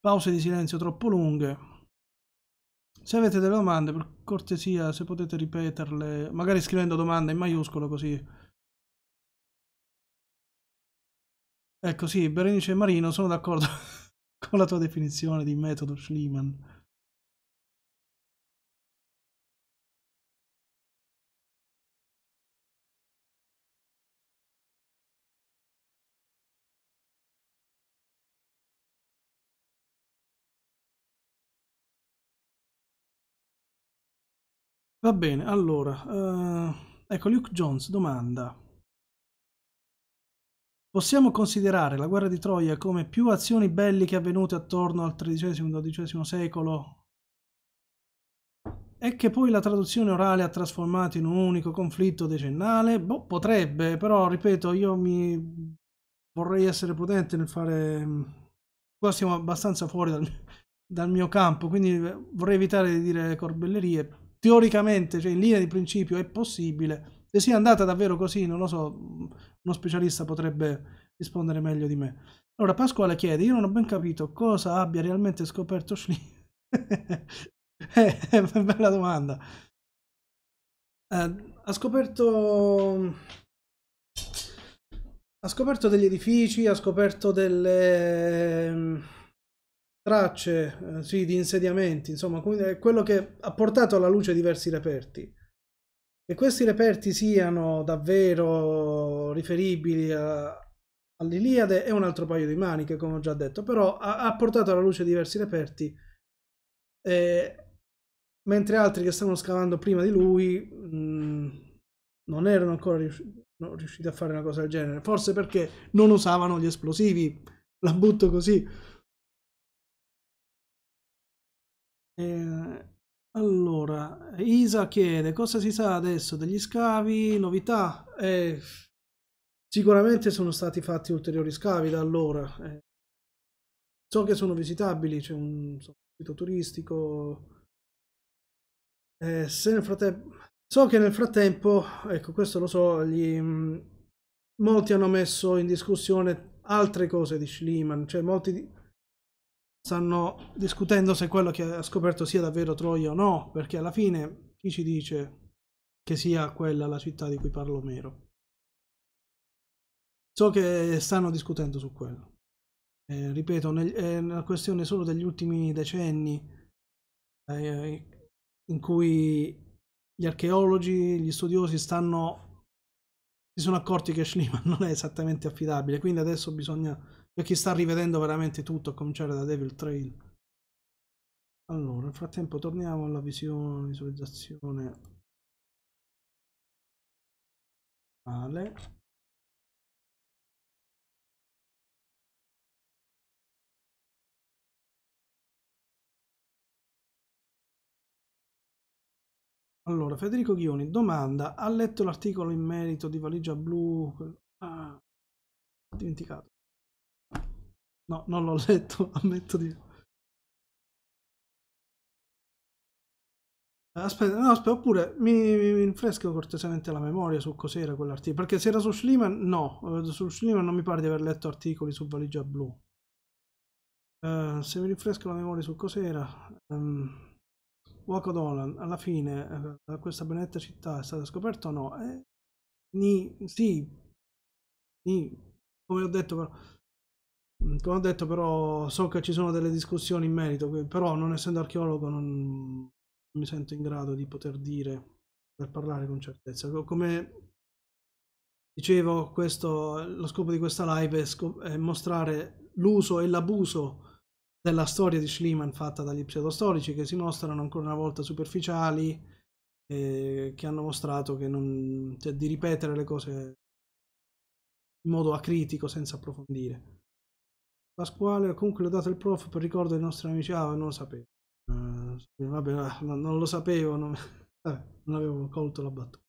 pause di silenzio troppo lunghe. Se avete delle domande, per cortesia, se potete ripeterle, magari scrivendo domande in maiuscolo così. Ecco, sì, Berenice e Marino sono d'accordo con la tua definizione di metodo Schliemann. Va bene, allora, uh, ecco, Luke Jones domanda. Possiamo considerare la guerra di Troia come più azioni belliche avvenute attorno al XIII-XII secolo e che poi la traduzione orale ha trasformato in un unico conflitto decennale? Boh, potrebbe, però ripeto, io mi vorrei essere prudente nel fare... Mm, qua siamo abbastanza fuori dal, dal mio campo, quindi eh, vorrei evitare di dire corbellerie teoricamente, cioè in linea di principio è possibile. Se sia andata davvero così, non lo so, uno specialista potrebbe rispondere meglio di me. Allora Pasquale chiede, io non ho ben capito cosa abbia realmente scoperto Schlie. eh, eh bella domanda. Eh, ha scoperto... Ha scoperto degli edifici, ha scoperto delle tracce eh, sì, di insediamenti, insomma, quello che ha portato alla luce diversi reperti. Che questi reperti siano davvero riferibili all'Iliade è un altro paio di maniche, come ho già detto, però ha, ha portato alla luce diversi reperti, eh, mentre altri che stavano scavando prima di lui mh, mm, non erano ancora rius riusciti a fare una cosa del genere, forse perché non usavano gli esplosivi, la butto così. Eh, allora, Isa chiede cosa si sa adesso degli scavi, novità. Eh, sicuramente sono stati fatti ulteriori scavi da allora. Eh, so che sono visitabili, c'è un sito turistico. Eh, se nel frattempo, so che nel frattempo, ecco questo lo so, gli, mm, molti hanno messo in discussione altre cose di Schliemann, cioè molti stanno discutendo se quello che ha scoperto sia davvero Troia o no, perché alla fine chi ci dice che sia quella la città di cui parlo Mero? So che stanno discutendo su quello. Eh, ripeto, nel, è una questione solo degli ultimi decenni eh, in cui gli archeologi, gli studiosi stanno si sono accorti che Schliemann non è esattamente affidabile, quindi adesso bisogna per chi sta rivedendo veramente tutto a cominciare da Devil Trail allora nel frattempo torniamo alla visione visualizzazione vale Allora, Federico Ghioni domanda, ha letto l'articolo in merito di valigia blu? Ah, ho dimenticato. No, non l'ho letto, ammetto di... Aspetta, no, aspetta, oppure mi, mi, mi rinfresco cortesemente la memoria su cos'era quell'articolo, perché se era su Schliemann, no, eh, su Schliemann non mi pare di aver letto articoli su valigia blu. Uh, se mi rinfresco la memoria su cos'era, um, ehm, Waco Dolan, alla fine eh, questa benedetta città è stata scoperta o no? Eh, ni, sì, ni, come ho detto però... Mm, come ho detto però so che ci sono delle discussioni in merito, però non essendo archeologo non mi sento in grado di poter dire, per parlare con certezza. Come dicevo, questo, lo scopo di questa live è, è mostrare l'uso e l'abuso della storia di Schliemann fatta dagli pseudostorici che si mostrano ancora una volta superficiali, e che hanno mostrato che non, cioè, di ripetere le cose in modo acritico senza approfondire. Pasquale, comunque l'ho dato il prof per ricordo dei nostri amici. Ah, non lo sapevo. Uh, vabbè, ah, non lo sapevo, non, vabbè, non avevo colto la battuta.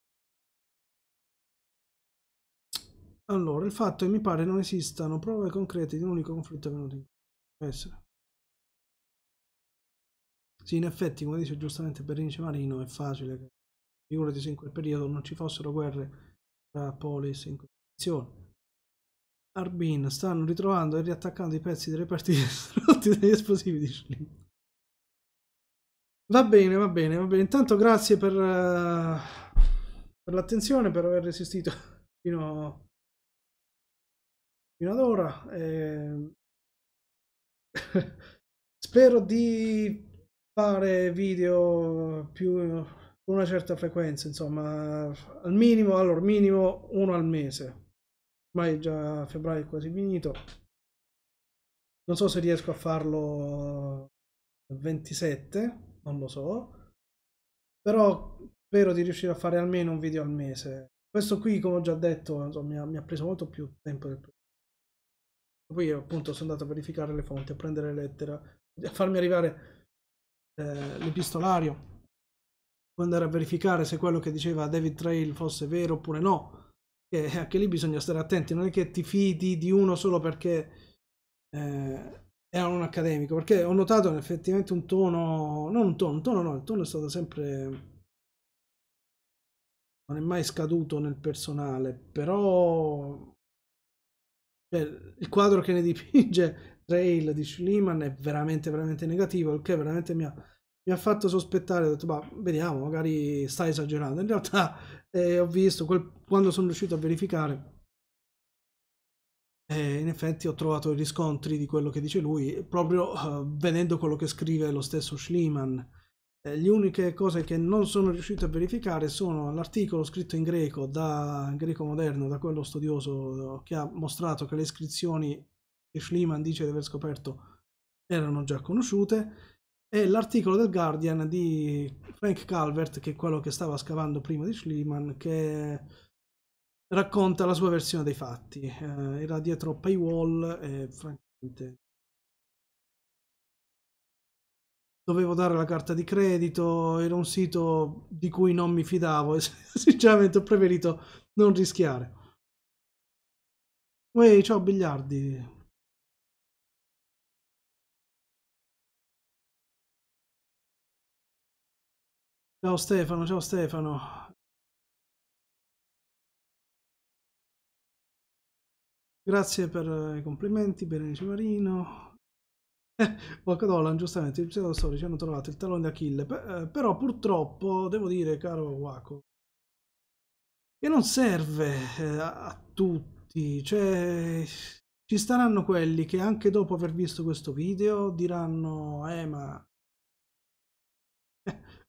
Allora, il fatto è che mi pare non esistano prove concrete di un unico conflitto avvenuto in Può essere. Sì, in effetti, come dice giustamente Berenice Marino, è facile che, figurati se in quel periodo non ci fossero guerre tra polis e competizione. Arbin stanno ritrovando e riattaccando i pezzi delle parti distrutti dagli esplosivi di Schling. Va bene, va bene, va bene. Intanto grazie per, uh, per l'attenzione, per aver resistito fino, fino ad ora. E... Ehm, spero di fare video più con una certa frequenza, insomma, al minimo, allora, minimo uno al mese ormai già febbraio è quasi finito non so se riesco a farlo 27 non lo so però spero di riuscire a fare almeno un video al mese questo qui come ho già detto insomma, mi, ha, preso molto più tempo del primo poi appunto sono andato a verificare le fonti a prendere lettera a farmi arrivare eh, l'epistolario andare a verificare se quello che diceva David Trail fosse vero oppure no e anche lì bisogna stare attenti, non è che ti fidi di uno solo perché eh, era un accademico, perché ho notato effettivamente un tono, non un tono, un tono no, il tono è stato sempre... Non è mai scaduto nel personale, però Beh, cioè, il quadro che ne dipinge Trail di Schliemann è veramente veramente negativo, il che veramente mi ha, mi ha fatto sospettare, ho detto, ma vediamo, magari sta esagerando. In realtà e ho visto quel, quando sono riuscito a verificare in effetti ho trovato i riscontri di quello che dice lui proprio uh, vedendo quello che scrive lo stesso Schliemann le uniche cose che non sono riuscito a verificare sono l'articolo scritto in greco da greco moderno da quello studioso che ha mostrato che le iscrizioni che Schliemann dice di aver scoperto erano già conosciute e l'articolo del Guardian di Frank Calvert, che è quello che stava scavando prima di Schliemann, che racconta la sua versione dei fatti. Eh, era dietro paywall e francamente dovevo dare la carta di credito, era un sito di cui non mi fidavo e sinceramente ho preferito non rischiare. Uè, ciao Bigliardi, Ciao Stefano, ciao Stefano. Grazie per i complimenti, Berenice Marino. Eh, Wakadolan, giustamente, i storici hanno trovato il talone d'Achille, eh, però purtroppo devo dire, caro Wako, che non serve eh, a tutti, cioè ci staranno quelli che anche dopo aver visto questo video diranno eh ma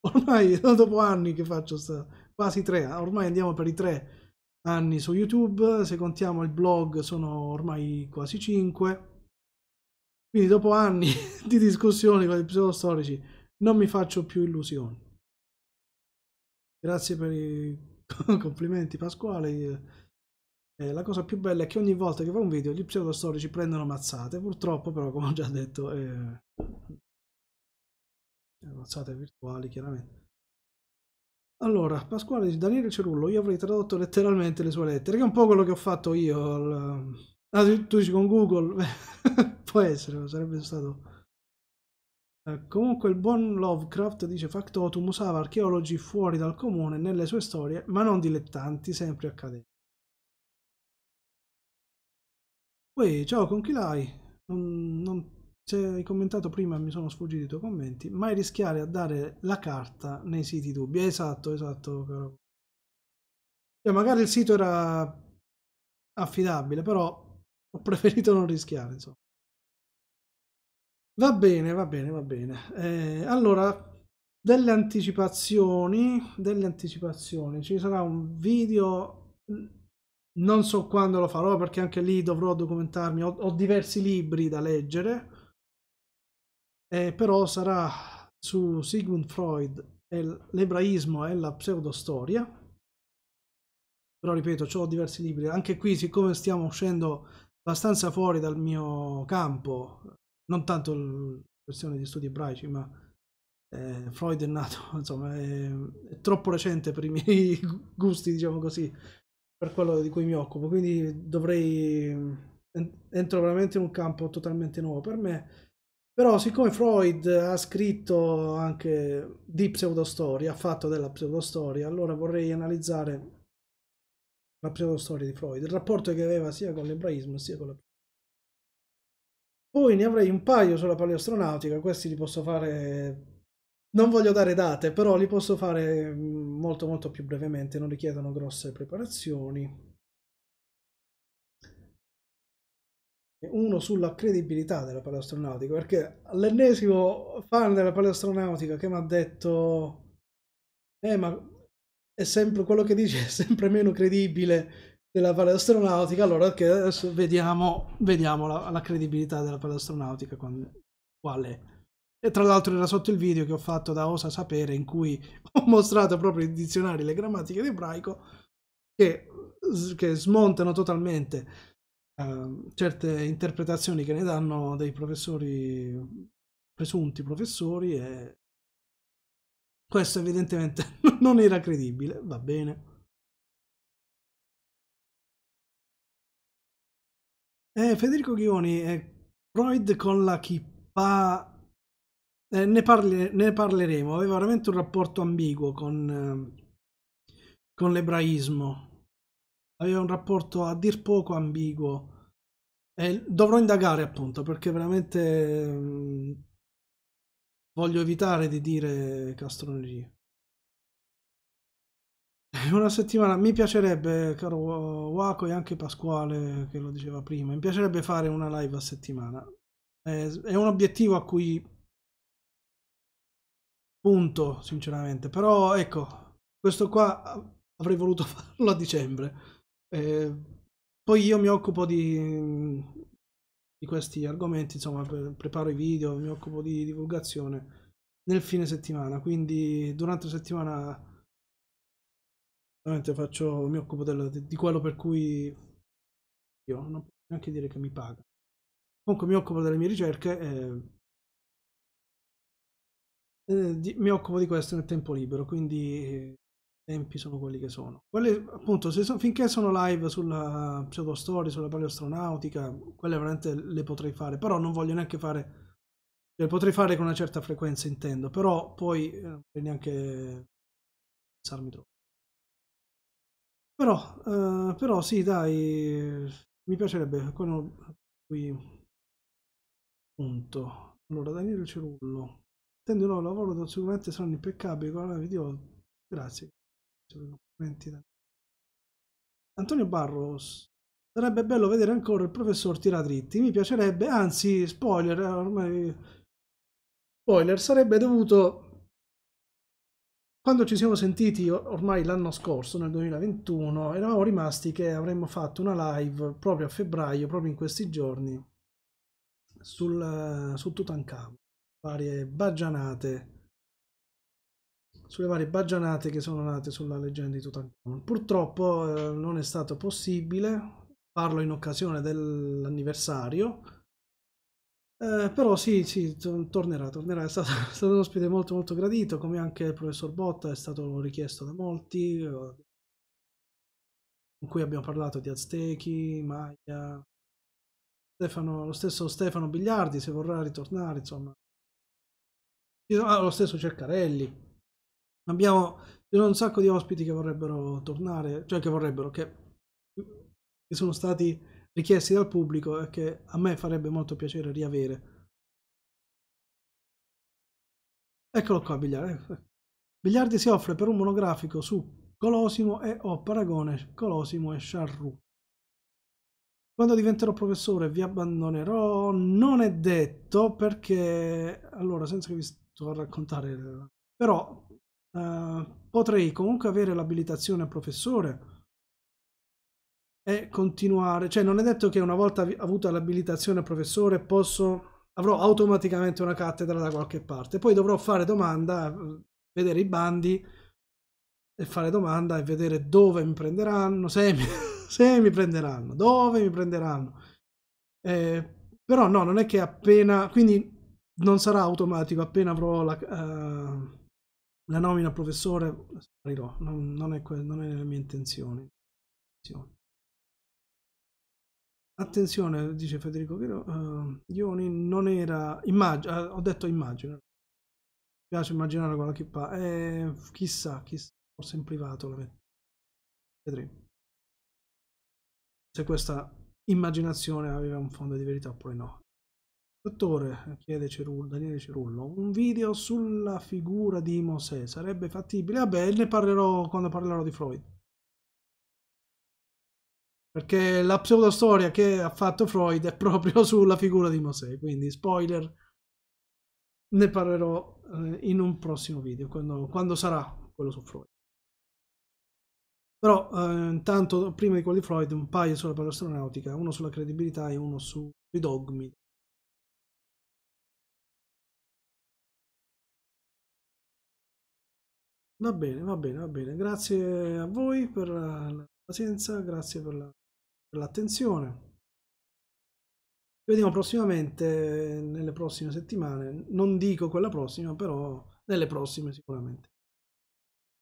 ormai dopo anni che faccio sta, quasi tre, ormai andiamo per i tre anni su YouTube, se contiamo il blog sono ormai quasi cinque. Quindi dopo anni di discussioni con gli episodi storici non mi faccio più illusioni. Grazie per i complimenti Pasquale. Eh, eh, la cosa più bella è che ogni volta che fa un video gli pseudo storici prendono mazzate. Purtroppo però, come ho già detto, eh, Ammazzate eh, virtuali, chiaramente. Allora, Pasquale dice Daniele Cerullo, io avrei tradotto letteralmente le sue lettere, che è un po' quello che ho fatto io. Al... Ah, tu, tu dici con Google? Può essere, sarebbe stato... Eh, comunque il buon Lovecraft dice Factotum usava archeologi fuori dal comune nelle sue storie, ma non dilettanti, sempre accadenti. poi ciao, con chi l'hai? Non, non se hai commentato prima mi sono sfuggiti i tuoi commenti, mai rischiare a dare la carta nei siti dubbi. Esatto, esatto, caro. Cioè, magari il sito era affidabile, però ho preferito non rischiare, insomma. Va bene, va bene, va bene. Eh, allora, delle anticipazioni, delle anticipazioni, ci sarà un video, mm, non so quando lo farò perché anche lì dovrò documentarmi, ho, ho diversi libri da leggere, eh, però sarà su Sigmund Freud e l'ebraismo e la pseudostoria. Però ripeto, ho diversi libri. Anche qui, siccome stiamo uscendo abbastanza fuori dal mio campo, non tanto la questione di studi ebraici, ma eh, Freud è nato, insomma, è, è, troppo recente per i miei gusti, diciamo così, per quello di cui mi occupo. Quindi dovrei mm, entro veramente in un campo totalmente nuovo per me però siccome Freud ha scritto anche di pseudostoria, ha fatto della pseudostoria, allora vorrei analizzare la pseudostoria di Freud, il rapporto che aveva sia con l'ebraismo sia con la poi ne avrei un paio sulla paleoastronautica, questi li posso fare, non voglio dare date, però li posso fare mm, molto molto più brevemente, non richiedono grosse preparazioni. uno sulla credibilità della paleastronautica, perché l'ennesimo fan della paleastronautica che mi ha detto eh ma è sempre quello che dice è sempre meno credibile della paleastronautica, allora che adesso vediamo, vediamo la, la, credibilità della paleastronautica qual è. E tra l'altro era sotto il video che ho fatto da Osa Sapere in cui ho mostrato proprio i dizionari, le grammatiche di ebraico che, che smontano totalmente Ehm, certe interpretazioni che ne danno dei professori, presunti professori, e questo evidentemente non era credibile, va bene. Eh, Federico Ghioni, eh, Freud con la chippa eh, ne, parli, ne, parleremo. Aveva veramente un rapporto ambiguo con, eh, con l'ebraismo. Aveva un rapporto a dir poco ambiguo eh, dovrò indagare appunto perché veramente mh, mm, voglio evitare di dire castronerie. Eh, una settimana mi piacerebbe, caro Waco e anche Pasquale che lo diceva prima, mi piacerebbe fare una live a settimana. È, è un obiettivo a cui punto, sinceramente, però ecco, questo qua ah, avrei voluto farlo a dicembre. Eh, poi io mi occupo di, di questi argomenti, insomma, preparo i video, mi occupo di divulgazione nel fine settimana, quindi durante la settimana veramente faccio, mi occupo del, di quello per cui io non posso neanche dire che mi paga. Comunque mi occupo delle mie ricerche e, e eh, di, mi occupo di questo nel tempo libero, quindi tempi sono quelli che sono. Quelle, appunto, se so, finché sono live sulla pseudo pseudostory, sulla paleoastronautica, quelle veramente le potrei fare, però non voglio neanche fare... Le potrei fare con una certa frequenza, intendo, però poi eh, neanche pensarmi troppo. Però, eh, però sì, dai, mi piacerebbe... Quello, qui, punto. Allora, Daniele Cerullo. Intendo il nuovo lavoro, sicuramente saranno impeccabili con la video. Grazie. Cioè, Antonio Barros. Sarebbe bello vedere ancora il professor Tiradritti. Mi piacerebbe, anzi, spoiler, eh, ormai... Spoiler, sarebbe dovuto... Quando ci siamo sentiti ormai l'anno scorso, nel 2021, eravamo rimasti che avremmo fatto una live proprio a febbraio, proprio in questi giorni, sul, eh, su Tutankhamon. Varie bagianate sulle varie baggianate che sono nate sulla leggenda di Tutankhamon. Purtroppo eh, non è stato possibile, parlo in occasione dell'anniversario, eh, però sì, sì, tornerà, tornerà, è stato, è stato, un ospite molto molto gradito, come anche il professor Botta è stato richiesto da molti, eh, con cui abbiamo parlato di Aztechi, Maya, Stefano, lo stesso Stefano Bigliardi, se vorrà ritornare, insomma. Ah, lo stesso Cercarelli, Abbiamo ci sono un sacco di ospiti che vorrebbero tornare, cioè che vorrebbero, che, che sono stati richiesti dal pubblico e che a me farebbe molto piacere riavere. Eccolo qua, Bigliardi. Eh, eh. Bigliardi si offre per un monografico su Colosimo e o paragone Colosimo e Charroux. Quando diventerò professore vi abbandonerò, non è detto perché... Allora, senza che vi sto a raccontare... Però eh, potrei comunque avere l'abilitazione a professore e continuare, cioè non è detto che una volta avuta l'abilitazione a professore posso, avrò automaticamente una cattedra da qualche parte, poi dovrò fare domanda, eh, vedere i bandi e fare domanda e vedere dove mi prenderanno, se mi, se mi prenderanno, dove mi prenderanno. Eh, però no, non è che appena, quindi non sarà automatico appena avrò la... Uh, la nomina professore sparirò, non, non, è, non è nella mia intenzione. Attenzione, Attenzione dice Federico Vero, uh, ehm, Ioni non era, immagino, uh, eh, ho detto immagino, mi piace immaginare qualche pa, eh, chissà, chissà, forse in privato la metto, vedremo. Se questa immaginazione aveva un fondo di verità oppure no. Dottore, eh, chiede Cerullo, Daniele Cerullo, un video sulla figura di Mosè sarebbe fattibile? Vabbè, ne parlerò quando parlerò di Freud. Perché la pseudostoria che ha fatto Freud è proprio sulla figura di Mosè, quindi spoiler, ne parlerò eh, in un prossimo video, quando, quando, sarà quello su Freud. Però eh, intanto, prima di quello di Freud, un paio sulla paleastronautica, uno sulla credibilità e uno sui dogmi Va bene, va bene, va bene. Grazie a voi per la pazienza, grazie per l'attenzione. La, Ci vediamo prossimamente, eh, nelle prossime settimane. Non dico quella prossima, però nelle prossime sicuramente.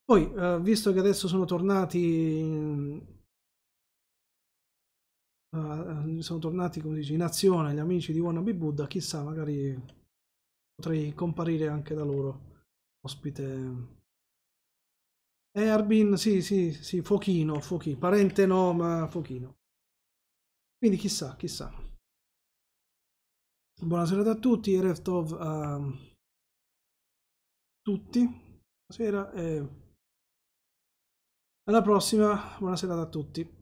Poi, eh, visto che adesso sono tornati, eh, sono tornati come dice, in azione gli amici di Wannabe Buddha, chissà, magari potrei comparire anche da loro, ospite Erbin, eh, sì, sì, sì, Fochino, Fochino, parente no, ma Fochino. Quindi chissà, chissà. Buonasera a tutti, Reftov a ehm, tutti. Buonasera e alla prossima, buonasera a tutti.